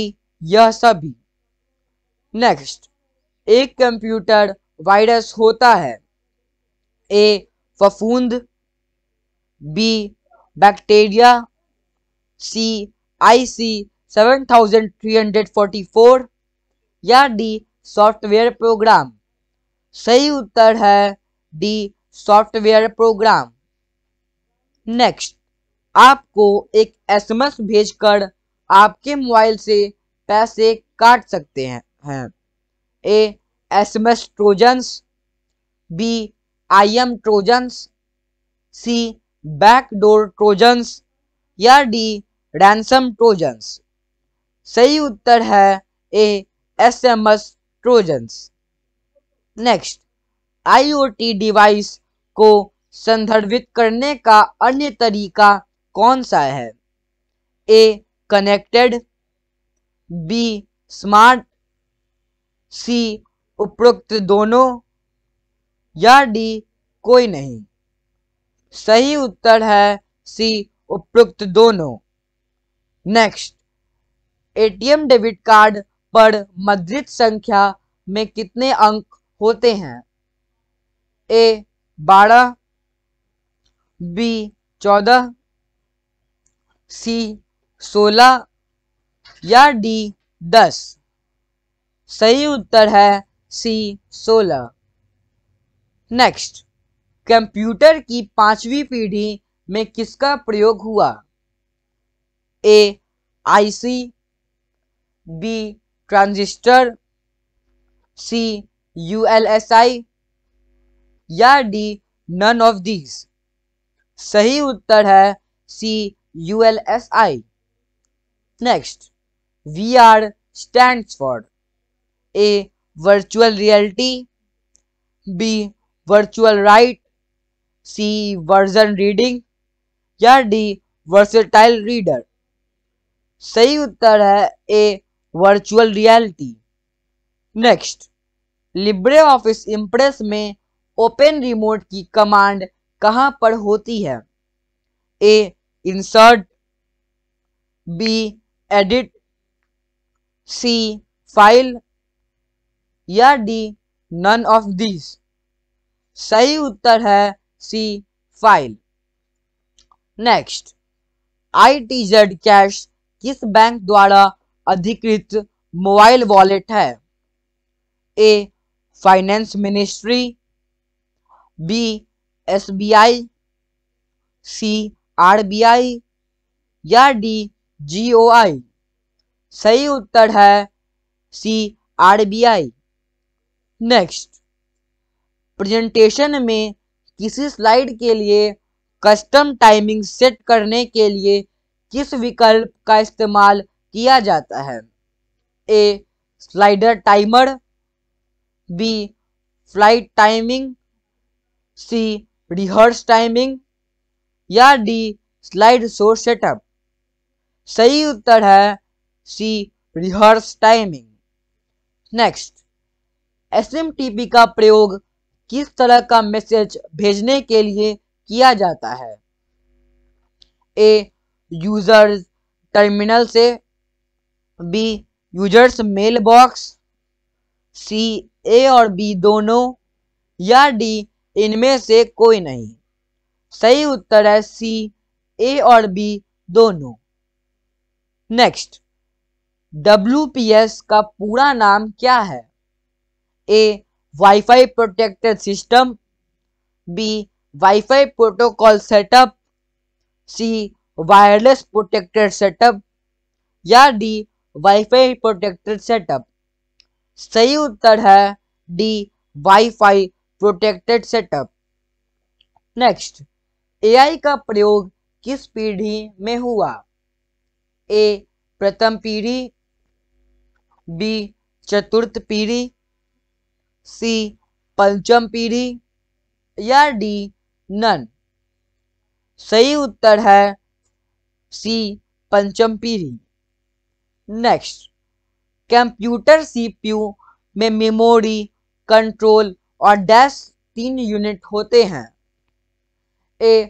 यह सभी नेक्स्ट एक कंप्यूटर वायरस होता है ए फफूंद B bacteria C I C seven thousand three hundred forty four या डी सॉफ्टवेयर प्रोग्राम सही उत्तर है डी सॉफ्टवेयर प्रोग्राम नेक्स्ट आपको एक एसएमएस भेजकर आपके मोबाइल से पैसे काट सकते हैं हैं A S M S trojans B I M trojans C backdoor trojans या डी रैंसम ट्रोजन्स सही उत्तर है A S M S trojans next IoT device को संदर्भित करने का अन्य तरीका कौन सा है A connected B smart C उपरोक्त दोनों या डी कोई नहीं सही उत्तर है सी उपरोक्त दोनों नेक्स्ट एटीएम डेबिट कार्ड पर मुद्रित संख्या में कितने अंक होते हैं ए बारह बी चौदह सी सोलह या डी दस सही उत्तर है सी सोलह नेक्स्ट कंप्यूटर की पांचवी पीढ़ी में किसका प्रयोग हुआ A IC B transistor C ULSI या डी नन ऑफ दीज सही उत्तर है C ULSI next V R stand for A virtual reality B virtual right C version reading या डी Versatile रीडर सही उत्तर है A virtual reality next Libre office Impress में open remote की command कहां पर होती है A insert B edit C file या डी नन ऑफ दिस सही उत्तर है C file next I T Z cash किस बैंक द्वारा अधिकृत मोबाइल वॉलेट है A finance ministry B SBI C RBI या डी जीओआई सही उत्तर है सी आरबीआई नेक्स्ट प्रेजेंटेशन में किसी स्लाइड के लिए कस्टम टाइमिंग सेट करने के लिए किस विकल्प का इस्तेमाल किया जाता है A slider timer B flight timing C rehearse timing या डी स्लाइड शो सेटअप सही उत्तर है C rehearse timing next SMTP का प्रयोग किस तरह का मैसेज भेजने के लिए किया जाता है ए यूजर्स टर्मिनल से B users mail box C A और बी दोनों या डी इनमें से कोई नहीं सही उत्तर है सी ए और बी दोनों नेक्स्ट डब्ल्यू का पूरा नाम क्या है A WiFi protected system B WiFi protocol setup C wireless protected setup या डी वाईफाई प्रोटेक्टेड सेटअप सही उत्तर है D WiFi protected setup next AI का प्रयोग किस पीढ़ी में हुआ ए प्रथम पीढ़ी बी चतुर्थ पीढ़ी सी पंचम पीढ़ी या डी नन सही उत्तर है सी पंचम पीढ़ी नेक्स्ट कंप्यूटर सीपीयू में मेमोरी कंट्रोल और डैश तीन यूनिट होते हैं ए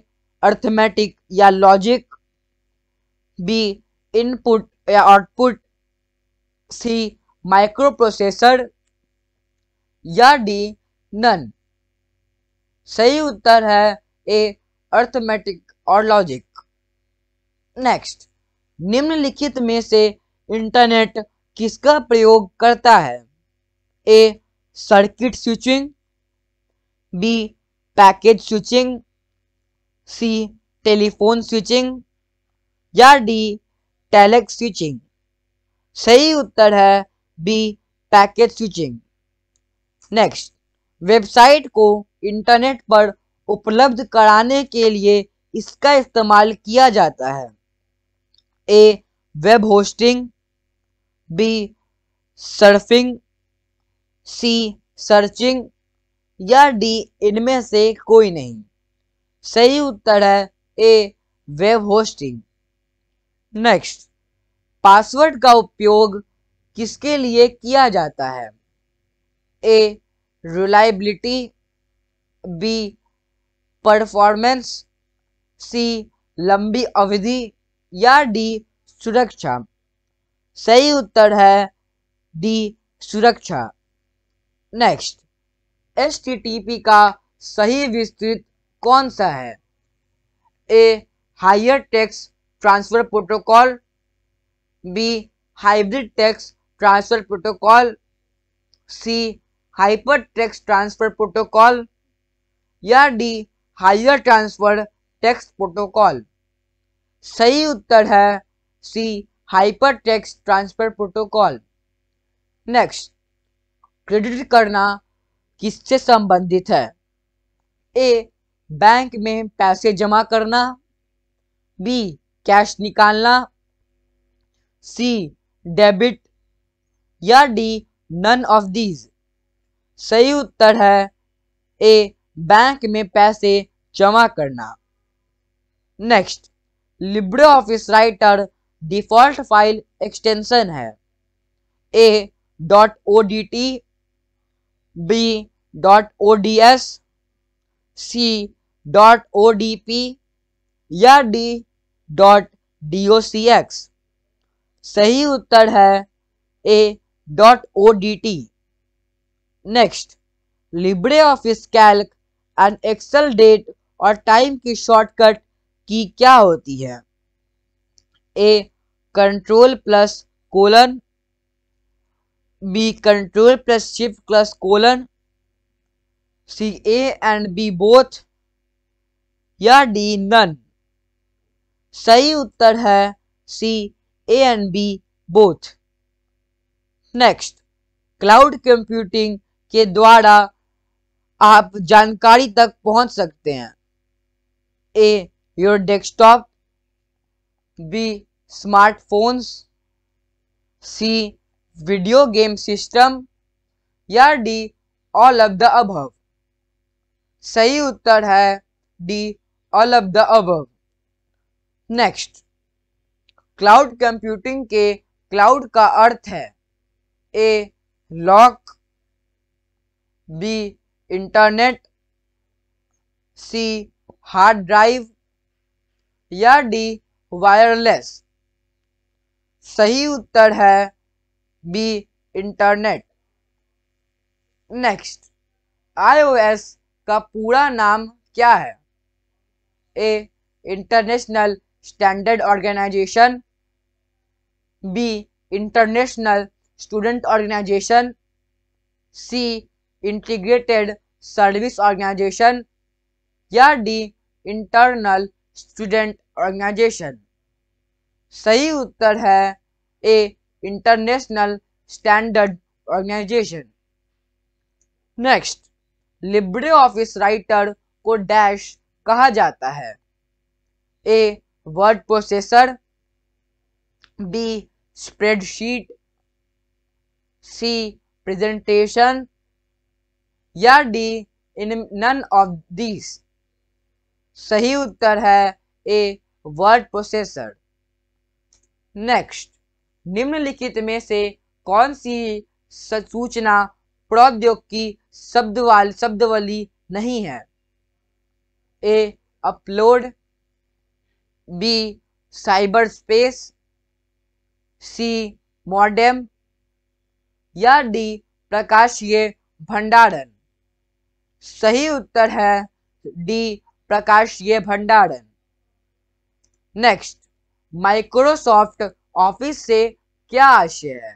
अर्थमेटिक या लॉजिक बी इनपुट या आउटपुट सी माइक्रोप्रोसेसर या डी नन सही उत्तर है ए अर्थमेटिक और लॉजिक नेक्स्ट निम्नलिखित में से इंटरनेट किसका प्रयोग करता है A circuit switching B package switching C telephone switching या डी टेलेक्स स्विचिंग सही उत्तर है B package switching next website को इंटरनेट पर उपलब्ध कराने के लिए इसका इस्तेमाल किया जाता है A web hosting B surfing C searching या डी इनमें से कोई नहीं सही उत्तर है A web hosting next password का उपयोग किसके लिए किया जाता है A reliability B performance C लंबी अवधि या डी सुरक्षा सही उत्तर है डी सुरक्षा नेक्स्ट एस का सही विस्तृत कौन सा है A higher text transfer protocol B hybrid text transfer protocol C hyper text transfer protocol या D higher transfer text protocol सही उत्तर है C hyper text transfer protocol next credit करना किससे संबंधित है ए बैंक में पैसे जमा करना बी कैश निकालना सी डेबिट या डी नन ऑफ दीज सही उत्तर है ए बैंक में पैसे जमा करना नेक्स्ट Libre Office Writer default file extension है A dot O D T B dot O D S C dot O D P या D dot D O C X सही उत्तर है A dot O D T next Libre office Calc and Excel date और time की shortcut key क्या होती है A control plus colon B control plus shift plus colon C A and B both या D none सही उत्तर है C A and B both next cloud computing के द्वारा आप जानकारी तक पहुंच सकते हैं A your desktop B smartphones C video game system या D all of the above सही उत्तर है D all of the above next cloud computing के क्लाउड का अर्थ है A lock B internet C hard drive या डी वायरलेस सही उत्तर है बी इंटरनेट नेक्स्ट आईओएस का पूरा नाम क्या है A international standard organisation B international student organisation C integrated service organisation या डी इंटरनल स्टूडेंट ऑर्गेनाइजेशन सही उत्तर है A international standard organisation next Libre Office Writer को डैश कहा जाता है A word processor B spreadsheet C presentation या D इन नन ऑफ दीस सही उत्तर है ए वर्ड प्रोसेसर नेक्स्ट निम्नलिखित में से कौन सी सूचना प्रौद्योगिकी शब्दवाल शब्दवली नहीं है A upload B cyber space C modem या डी प्रकाशीय भंडारण सही उत्तर है डी प्रकाश ये भंडारण नेक्स्ट माइक्रोसॉफ्ट ऑफिस से क्या आशय है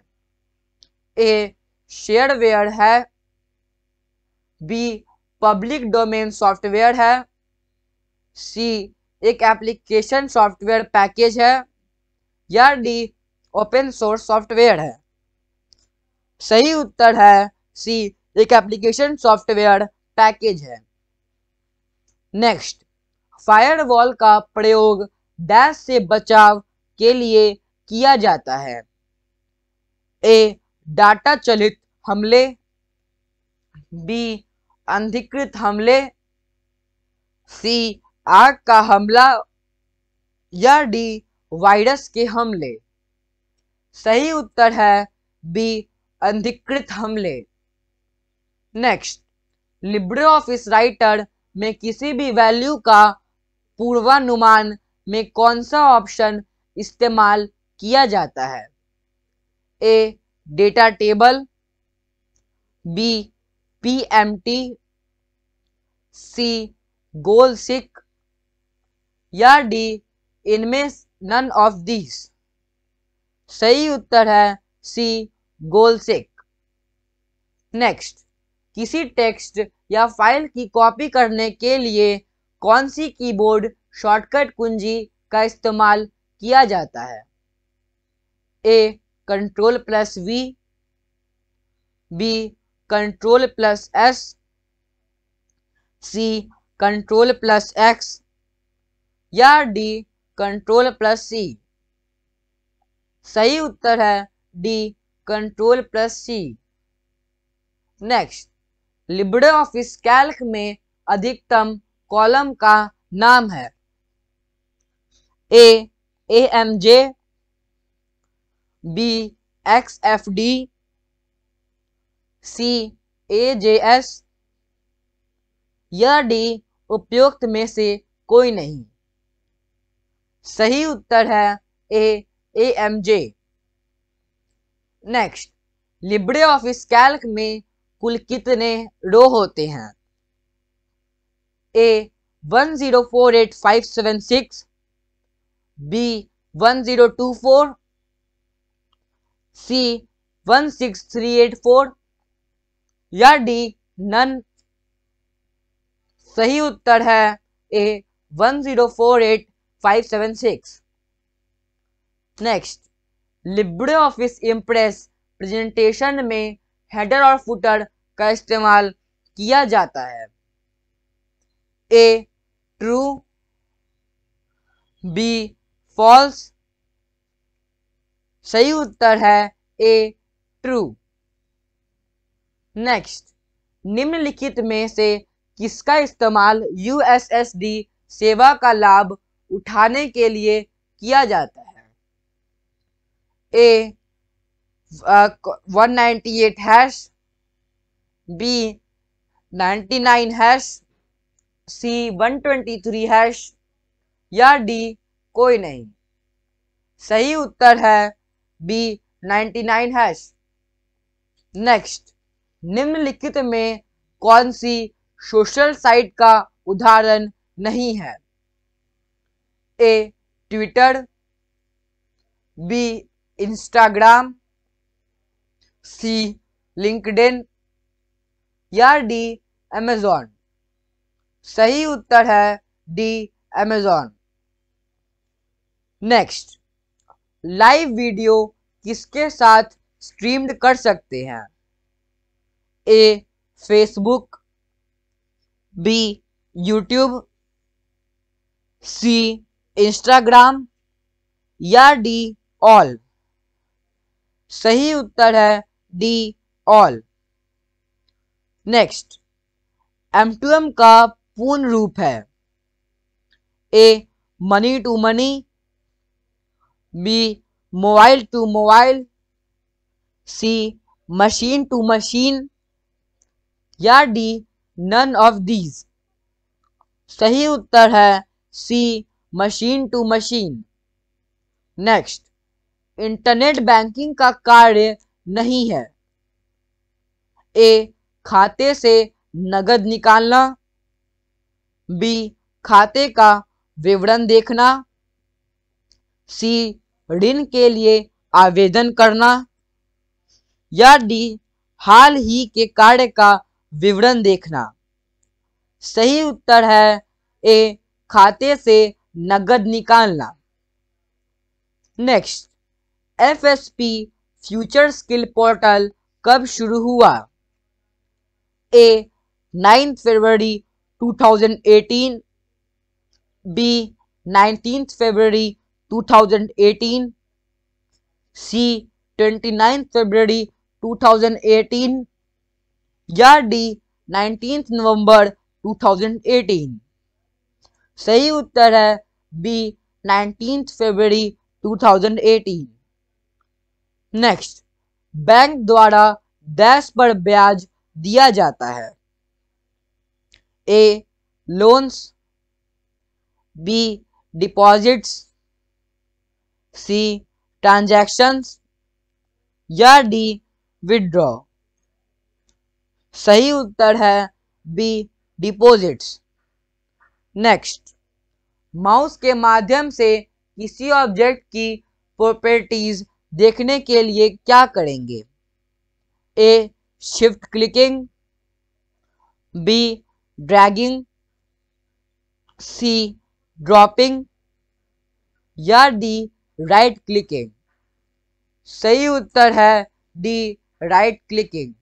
ए शेयरवेयर है बी पब्लिक डोमेन सॉफ्टवेयर है सी एक एप्लीकेशन सॉफ्टवेयर पैकेज है या डी ओपन सोर्स सॉफ्टवेयर है सही उत्तर है सी एक एप्लीकेशन सॉफ्टवेयर पैकेज है नेक्स्ट फायरवॉल का प्रयोग डैश से बचाव के लिए किया जाता है ए डाटा चलित हमले बी अंधिकृत हमले सी आग का हमला या डी वायरस के हमले सही उत्तर है बी अंधिकृत हमले नेक्स्ट लिब्रे ऑफिस राइटर में किसी भी वैल्यू का पूर्वानुमान में कौन सा ऑप्शन इस्तेमाल किया जाता है A data table B P M T C goal seek या डी इनमें नन ऑफ दीस सही उत्तर है सी गोल सिक नेक्स्ट किसी टेक्स्ट या फाइल की कॉपी करने के लिए कौन सी कीबोर्ड शॉर्टकट कुंजी का इस्तेमाल किया जाता है A control plus V B control plus S C control plus X या डी कंट्रोल प्लस सी सही उत्तर है D control plus C next Libre office Calc में अधिकतम कॉलम का नाम है A A M J B X F D C A J S यह डी उपयुक्त में से कोई नहीं सही उत्तर है A A M J next Libre office Calc में कुल कितने रो होते हैं A one zero four eight five seven six B one zero two four C one six three eight four या डी नन सही उत्तर है A one zero four eight five seven six next Libre office Impress presentation में header और footer का इस्तेमाल किया जाता है ए ट्रू बी फॉल्स सही उत्तर है ए ट्रू नेक्स्ट निम्नलिखित में से किसका इस्तेमाल यूएसएसडी सेवा का लाभ उठाने के लिए किया जाता है A one eight hash B 99 hash C 123 hash या डी कोई नहीं सही उत्तर है बी 99 हैश नेक्स्ट निम्नलिखित में कौन सी सोशल साइट का उदाहरण नहीं है A Twitter B Instagram C LinkedIn या डी एमेजॉन सही उत्तर है D Amazon next live video किसके साथ स्ट्रीम्ड कर सकते हैं A Facebook B YouTube C Instagram या डी ऑल सही उत्तर है डी ऑल नेक्स्ट एम का पूर्ण रूप है A money to money B mobile to mobile C machine to machine या डी नन ऑफ दीज सही उत्तर है C machine to machine next internet banking का कार्य नहीं है ए खाते से नगद निकालना बी खाते का विवरण देखना सी ऋण के लिए आवेदन करना या डी हाल ही के कार्य का विवरण देखना सही उत्तर है ए खाते से नगद निकालना next FSP future skill portal कब शुरू हुआ ए 9 फरवरी 2018 बी 19 फरवरी 2018 सी 29 फरवरी 2018 या डी 19 नवंबर 2018 सही उत्तर है बी 19 फरवरी 2018 नेक्स्ट बैंक द्वारा डैश पर ब्याज दिया जाता है A loans B deposits C transactions या डी विड्रॉ सही उत्तर है बी डिपॉजिट्स नेक्स्ट माउस के माध्यम से किसी ऑब्जेक्ट की प्रॉपर्टीज देखने के लिए क्या करेंगे A shift clicking B dragging C dropping या डी राइट क्लिकिंग सही उत्तर है D right clicking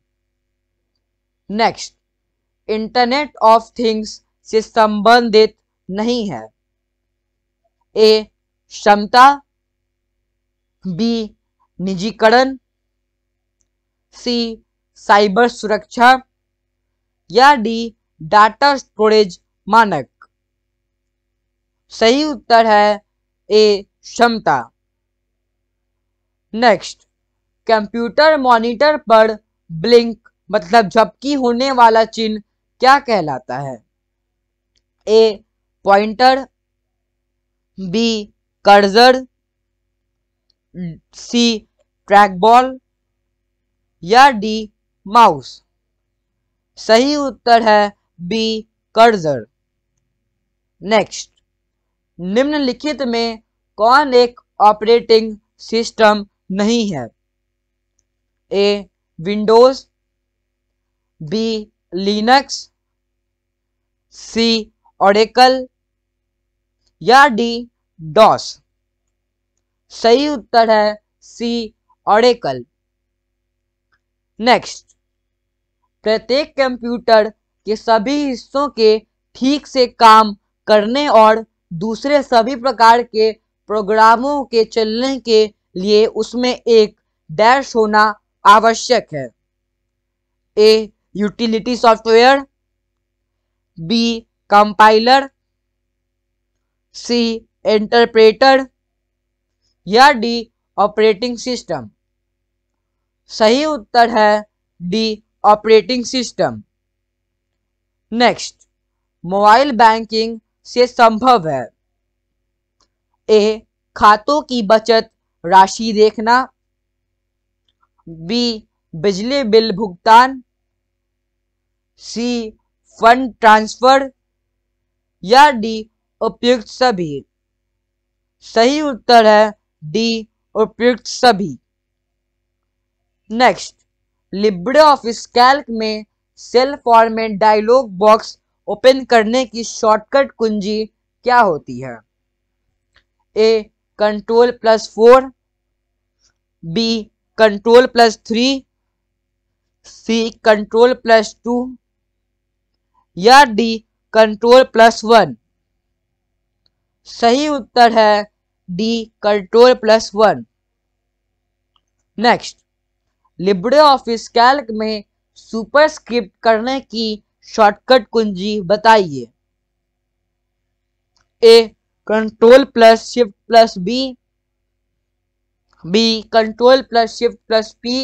next internet of things से संबंधित नहीं है ए क्षमता बी निजीकरण सी साइबर सुरक्षा या डी डाटा स्टोरेज मानक सही उत्तर है ए क्षमता नेक्स्ट कंप्यूटर मॉनिटर पर ब्लिंक मतलब झपकी होने वाला चिन्ह क्या कहलाता है A pointer B cursor C trackball या डी माउस सही उत्तर है बी कर्जर नेक्स्ट निम्नलिखित में कौन एक ऑपरेटिंग सिस्टम नहीं है A Windows B Linux C Oracle या डी डॉस सही उत्तर है सी ऑरेकल नेक्स्ट प्रत्येक कंप्यूटर के सभी हिस्सों के ठीक से काम करने और दूसरे सभी प्रकार के प्रोग्रामों के चलने के लिए उसमें एक डैश होना आवश्यक है A utility software B compiler C interpreter या डी ऑपरेटिंग सिस्टम सही उत्तर है D operating system next mobile banking से संभव है ए खातों की बचत राशि देखना बी बिजली बिल भुगतान सी फंड ट्रांसफर या डी उपयुक्त सभी सही उत्तर है डी उपयुक्त सभी नेक्स्ट लिब्रे ऑफिस कैल्क में cell format dialog box open करने की शॉर्टकट कुंजी क्या होती है A control plus four B control plus three C control plus two या डी कंट्रोल प्लस वन सही उत्तर है D control plus one next Libre office Calc में सुपरस्क्रिप्ट करने की शॉर्टकट कुंजी बताइए A control plus shift plus B B control plus shift plus P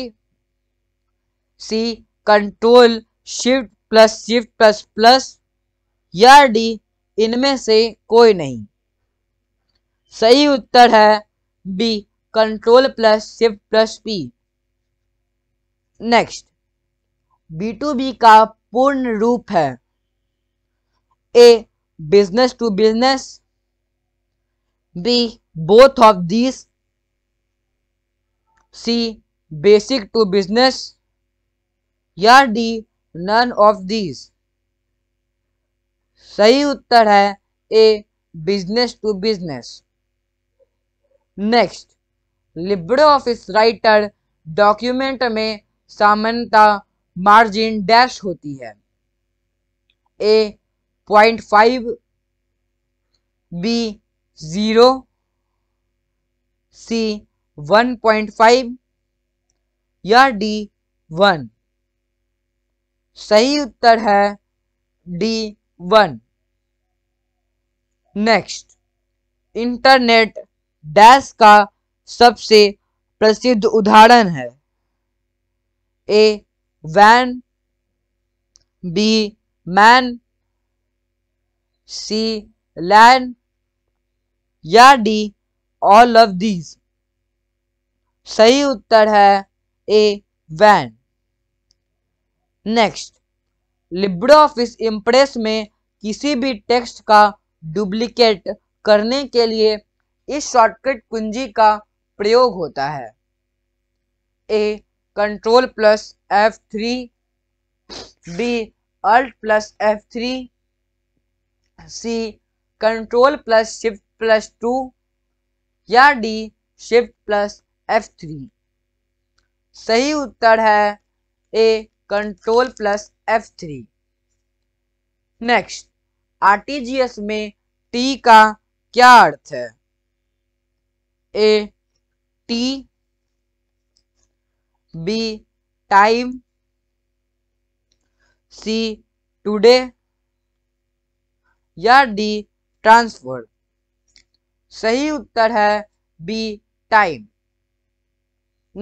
C control shift plus shift plus plus या D इनमें से कोई नहीं सही उत्तर है B control plus shift plus P next B to B का पूर्ण रूप है A business to business B both of these C basic to business या डी नन ऑफ दीस सही उत्तर है A business to business next Libre Office Writer document में सामान्यता मार्जिन डैश होती है A point five B zero C one point five या D one सही उत्तर है D one next internet dash का सबसे प्रसिद्ध उदाहरण है A. Van B. Man C. लैन या डी ऑल ऑफ दीज सही उत्तर है ए वैन नेक्स्ट लिब्रो ऑफिस इम्प्रेस में किसी भी टेक्स्ट का डुप्लीकेट करने के लिए इस शॉर्टकट कुंजी का प्रयोग होता है A control plus F three B alt plus F three C control plus shift plus two या D shift plus F three सही उत्तर है A control plus F three next RTGS में टी का क्या अर्थ है A T B time C today या डी ट्रांसफर सही उत्तर है बी टाइम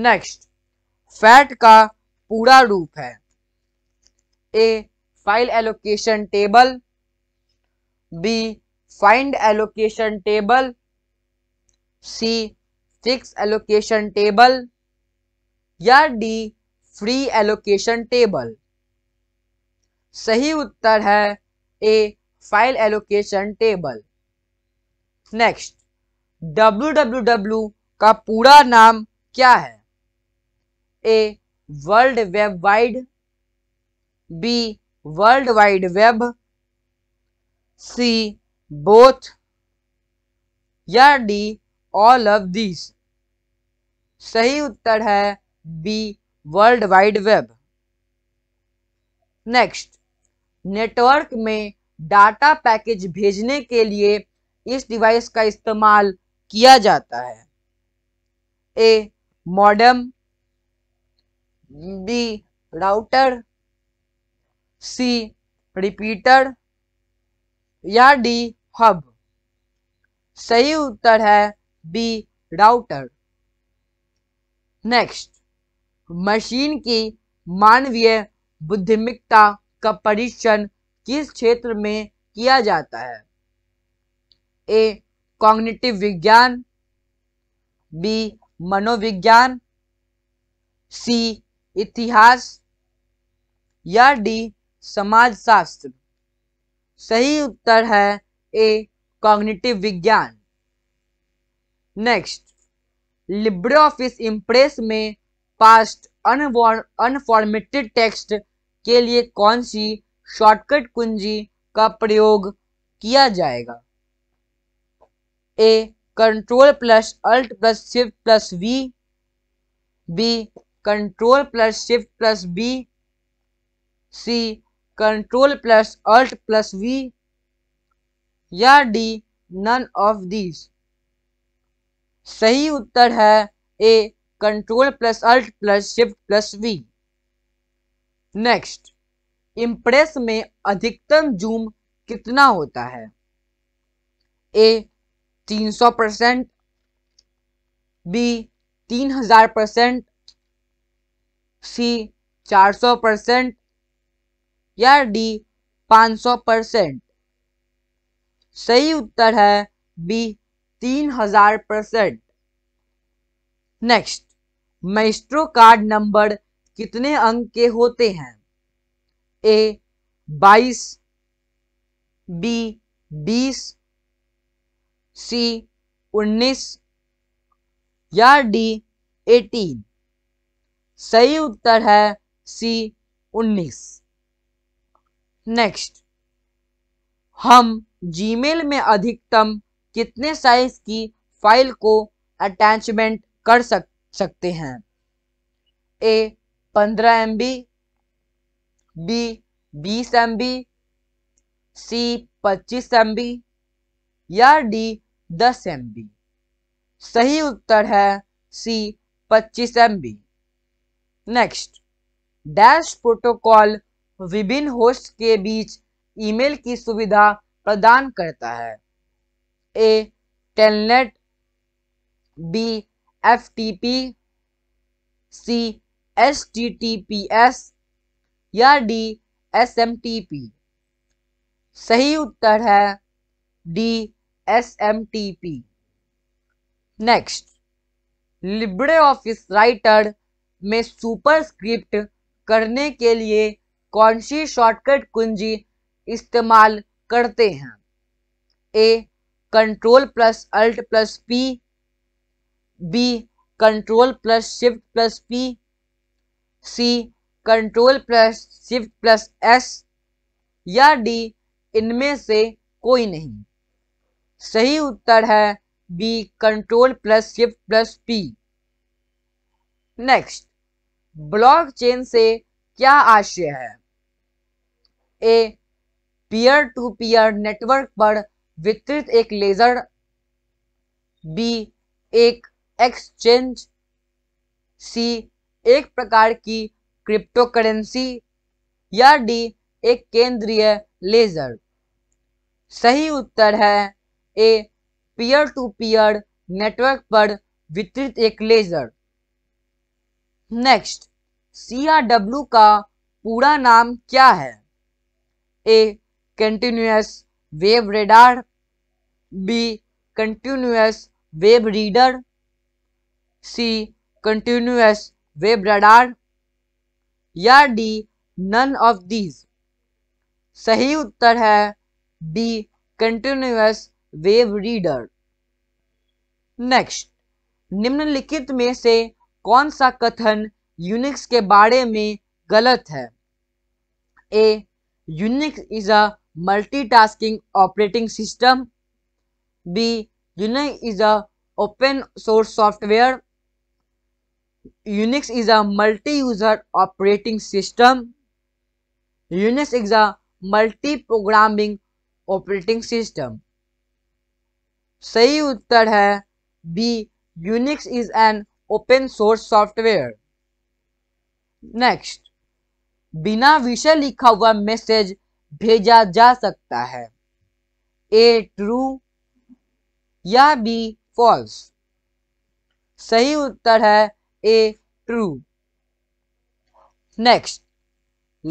नेक्स्ट फैट का पूरा रूप है A file allocation table B find allocation table C fix allocation table या डी फ्री एलोकेशन टेबल सही उत्तर है A file allocation table next W का पूरा नाम क्या है A world web wide B world wide web C both या डी ऑल ऑफ दीस सही उत्तर है B world wide web next network में डाटा पैकेज भेजने के लिए इस डिवाइस का इस्तेमाल किया जाता है A modem B router C repeater या डी हब सही उत्तर है बी राउटर नेक्स्ट मशीन की मानवीय बुद्धिमिकता का परीक्षण किस क्षेत्र में किया जाता है ए कॉग्निटिव विज्ञान बी मनोविज्ञान सी इतिहास या डी समाजशास्त्र सही उत्तर है ए कॉग्निटिव विज्ञान नेक्स्ट लिब्रे ऑफिस इम्प्रेस में पास्ट अनफॉर्मेटेड टेक्स्ट के लिए कौन सी शॉर्टकट कुंजी का प्रयोग किया जाएगा A control plus alt plus shift plus V B control plus shift plus B C control plus alt plus V या डी नन ऑफ दीज सही उत्तर है A control plus alt plus shift plus V next Impress में अधिकतम zoom कितना होता है A 300 percent B 3000 percent C 400 percent या डी 500 परसेंट सही उत्तर है B 3000 percent next Maestro card number कितने अंक के होते हैं ए बाईस बी बीस सी उन्नीस या डी एटीन सही उत्तर है सी उन्नीस नेक्स्ट हम जीमेल में अधिकतम कितने साइज की फाइल को अटैचमेंट कर सकते सकते हैं ए 15 एम बी बी बीस एम बी सी पच्चीस एम बी या डी 10 एम बी सही उत्तर है C 25 M B next dash protocol विभिन्न होस्ट के बीच ईमेल की सुविधा प्रदान करता है A telnet B F T P C S T T P S या D S M T P सही उत्तर है D S M T P next Libre Office writer में सुपरस्क्रिप्ट करने के लिए कौन सी शॉर्टकट कुंजी इस्तेमाल करते हैं A control plus alt plus P B control plus shift plus P C control plus shift plus S या डी इनमें से कोई नहीं सही उत्तर है B control plus shift plus P next blockchain से क्या आशय है A peer to peer network पर वितरित एक लेजर बी एक एक्सचेंज सी एक प्रकार की क्रिप्टो करेंसी या डी एक केंद्रीय लेजर सही उत्तर है A peer to peer network पर वितरित एक ledger next C R W का पूरा नाम क्या है A continuous web radar B continuous web reader C continuous web radar या डी नन ऑफ दीज सही उत्तर है B continuous web reader next निम्नलिखित में से कौन सा कथन यूनिक्स के बारे में गलत है A Unix is a multitasking operating system B Unix is a open source software Unix is a multi-user operating system. Unix is a multi-programming operating system. सही उत्तर है B Unix is an open source software. Next, बिना विषय लिखा हुआ message भेजा जा सकता है ए ट्रू या बी फॉल्स सही उत्तर है true next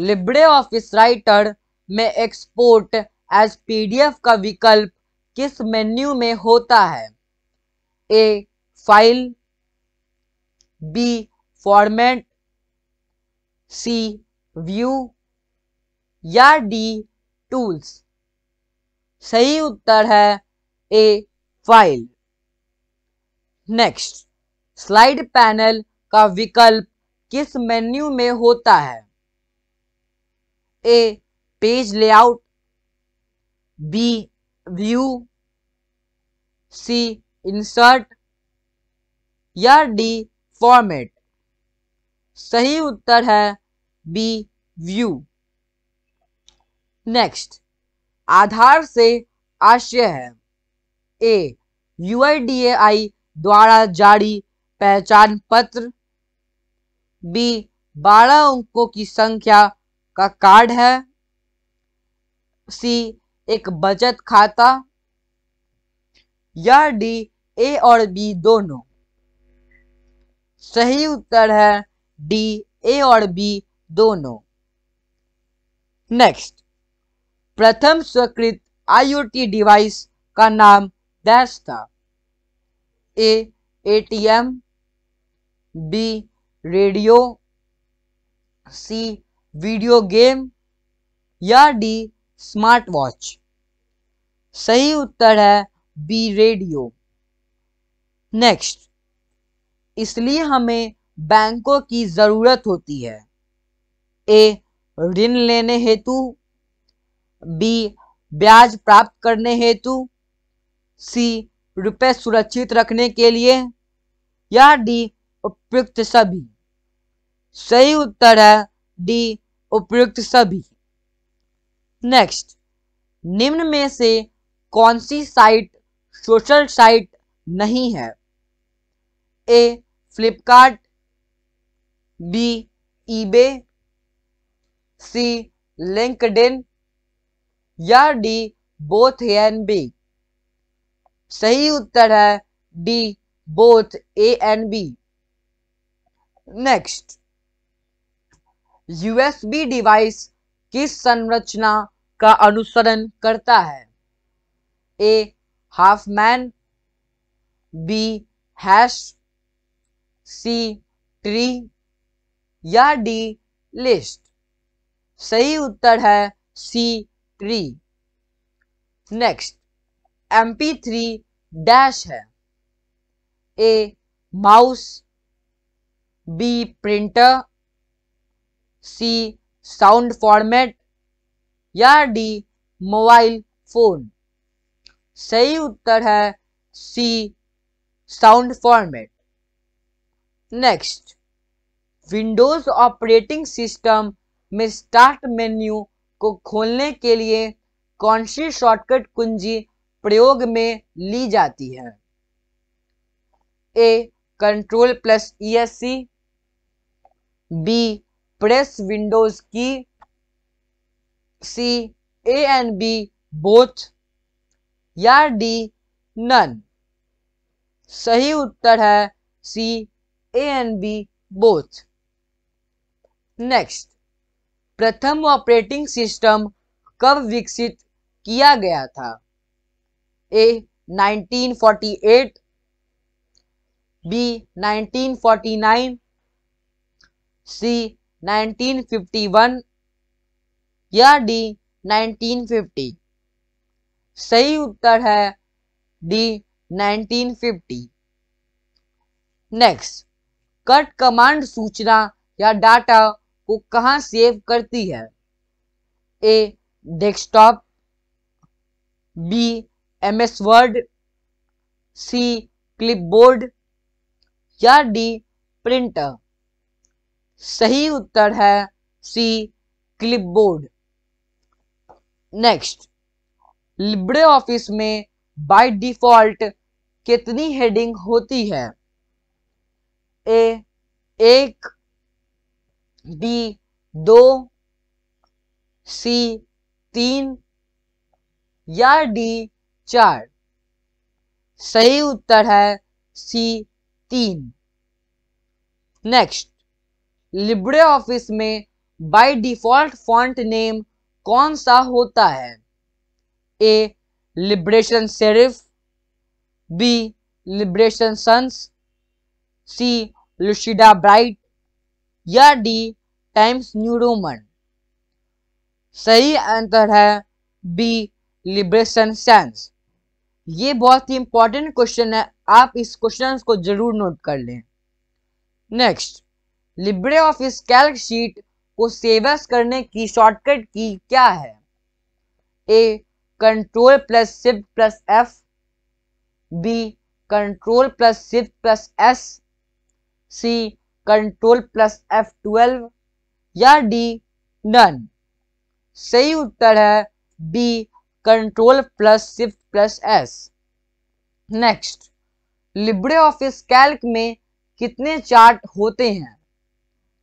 Libre Office writer में एक्सपोर्ट एज पीडीएफ का विकल्प किस मेन्यू में होता है A file B format C view या डी टूल्स सही उत्तर है A file next slide panel का विकल्प किस मेन्यू में होता है A page layout B view C insert या डी फॉर्मेट सही उत्तर है बी व्यू नेक्स्ट आधार से आशय है ए यूआईडीएआई द्वारा जारी पहचान पत्र बी बारह अंकों की संख्या का कार्ड है सी एक बचत खाता या डी ए और बी दोनों सही उत्तर है डी ए और बी दोनों नेक्स्ट प्रथम स्वीकृत आईओटी डिवाइस का नाम डैश था A ATM B radio C video game या डी स्मार्ट वॉच सही उत्तर है बी रेडियो नेक्स्ट इसलिए हमें बैंकों की जरूरत होती है ए ऋण लेने हेतु बी ब्याज प्राप्त करने हेतु सी रुपए सुरक्षित रखने के लिए या डी उपयुक्त सभी सही उत्तर है डी उपयुक्त सभी नेक्स्ट निम्न में से कौन सी साइट सोशल साइट नहीं है A Flipkart B eBay C LinkedIn या D both A and B सही उत्तर है D both A and B next USB device किस संरचना का अनुसरण करता है A Huffman B hash C tree या डी लिस्ट सही उत्तर है C tree next MP three dash है A mouse B printer C sound format या डी मोबाइल फोन सही उत्तर है C sound format next Windows operating system में स्टार्ट मेन्यू को खोलने के लिए कौन सी शॉर्टकट कुंजी प्रयोग में ली जाती है A control plus E S C B press Windows key C A and B both या डी नन सही उत्तर है C A and B both next प्रथम ऑपरेटिंग सिस्टम कब विकसित किया गया था ए 1948 बी 1949 सी 1951 या डी 1950 सही उत्तर है डी 1950 नेक्स्ट कट कमांड सूचना या डाटा को कहां सेव करती है A desktop B M S Word C clipboard या डी प्रिंटर सही उत्तर है C clipboard next Libre Office में बाय डिफॉल्ट कितनी हेडिंग होती है ए एक बी दो सी तीन या डी चार सही उत्तर है सी तीन नेक्स्ट लिब्रे ऑफिस में बाय डिफॉल्ट फॉन्ट नेम कौन सा होता है A Liberation Serif B Liberation Sans C Lucida Bright या डी टाइम्स न्यू रोमन सही आंसर है बी लिब्रेशन सेंस ये बहुत ही इंपॉर्टेंट क्वेश्चन है आप इस क्वेश्चन को जरूर नोट कर लें next Libre office Calc sheet को सेवस करने की शॉर्टकट की क्या है A control plus shift plus F B control plus shift plus S C control plus F twelve या डी नन सही उत्तर है B control plus shift plus S next Libre office Calc में कितने chart होते हैं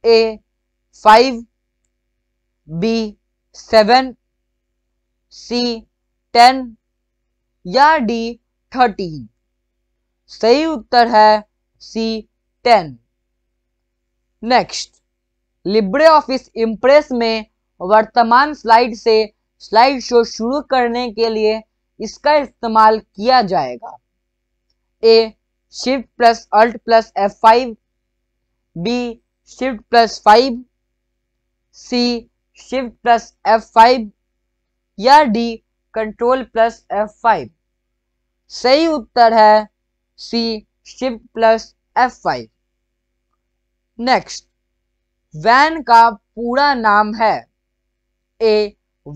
A five B seven C ten या D thirteen सही उत्तर है C ten next Libre office Impress में वर्तमान स्लाइड से स्लाइड शो शुरू करने के लिए इसका इस्तेमाल किया जाएगा A shift plus alt plus F five B shift plus five C shift plus F five या D control plus F five सही उत्तर है C shift plus F five next वैन का पूरा नाम है A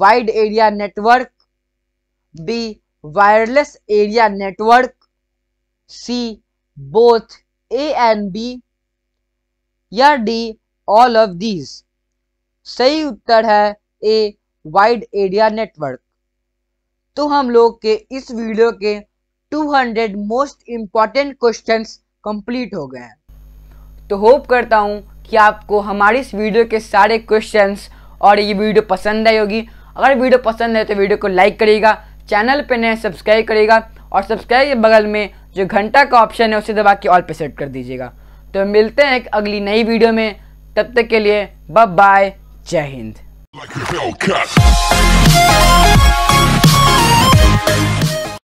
wide area network B wireless area network C both A and B या डी ऑल ऑफ दीज सही उत्तर है ए वाइड एरिया नेटवर्क तो हम लोग के इस वीडियो के 200 मोस्ट इम्पॉर्टेंट क्वेश्चंस कंप्लीट हो गए हैं तो होप करता हूँ कि आपको हमारी इस वीडियो के सारे क्वेश्चंस और ये वीडियो पसंद आई होगी अगर वीडियो पसंद है तो वीडियो को लाइक करिएगा चैनल पर नए सब्सक्राइब करेगा और सब्सक्राइब के बगल में जो घंटा का ऑप्शन है उसे दबा के ऑल पे सेट कर दीजिएगा तो मिलते हैं एक अगली नई वीडियो में तब तक के लिए बाय जय हिंद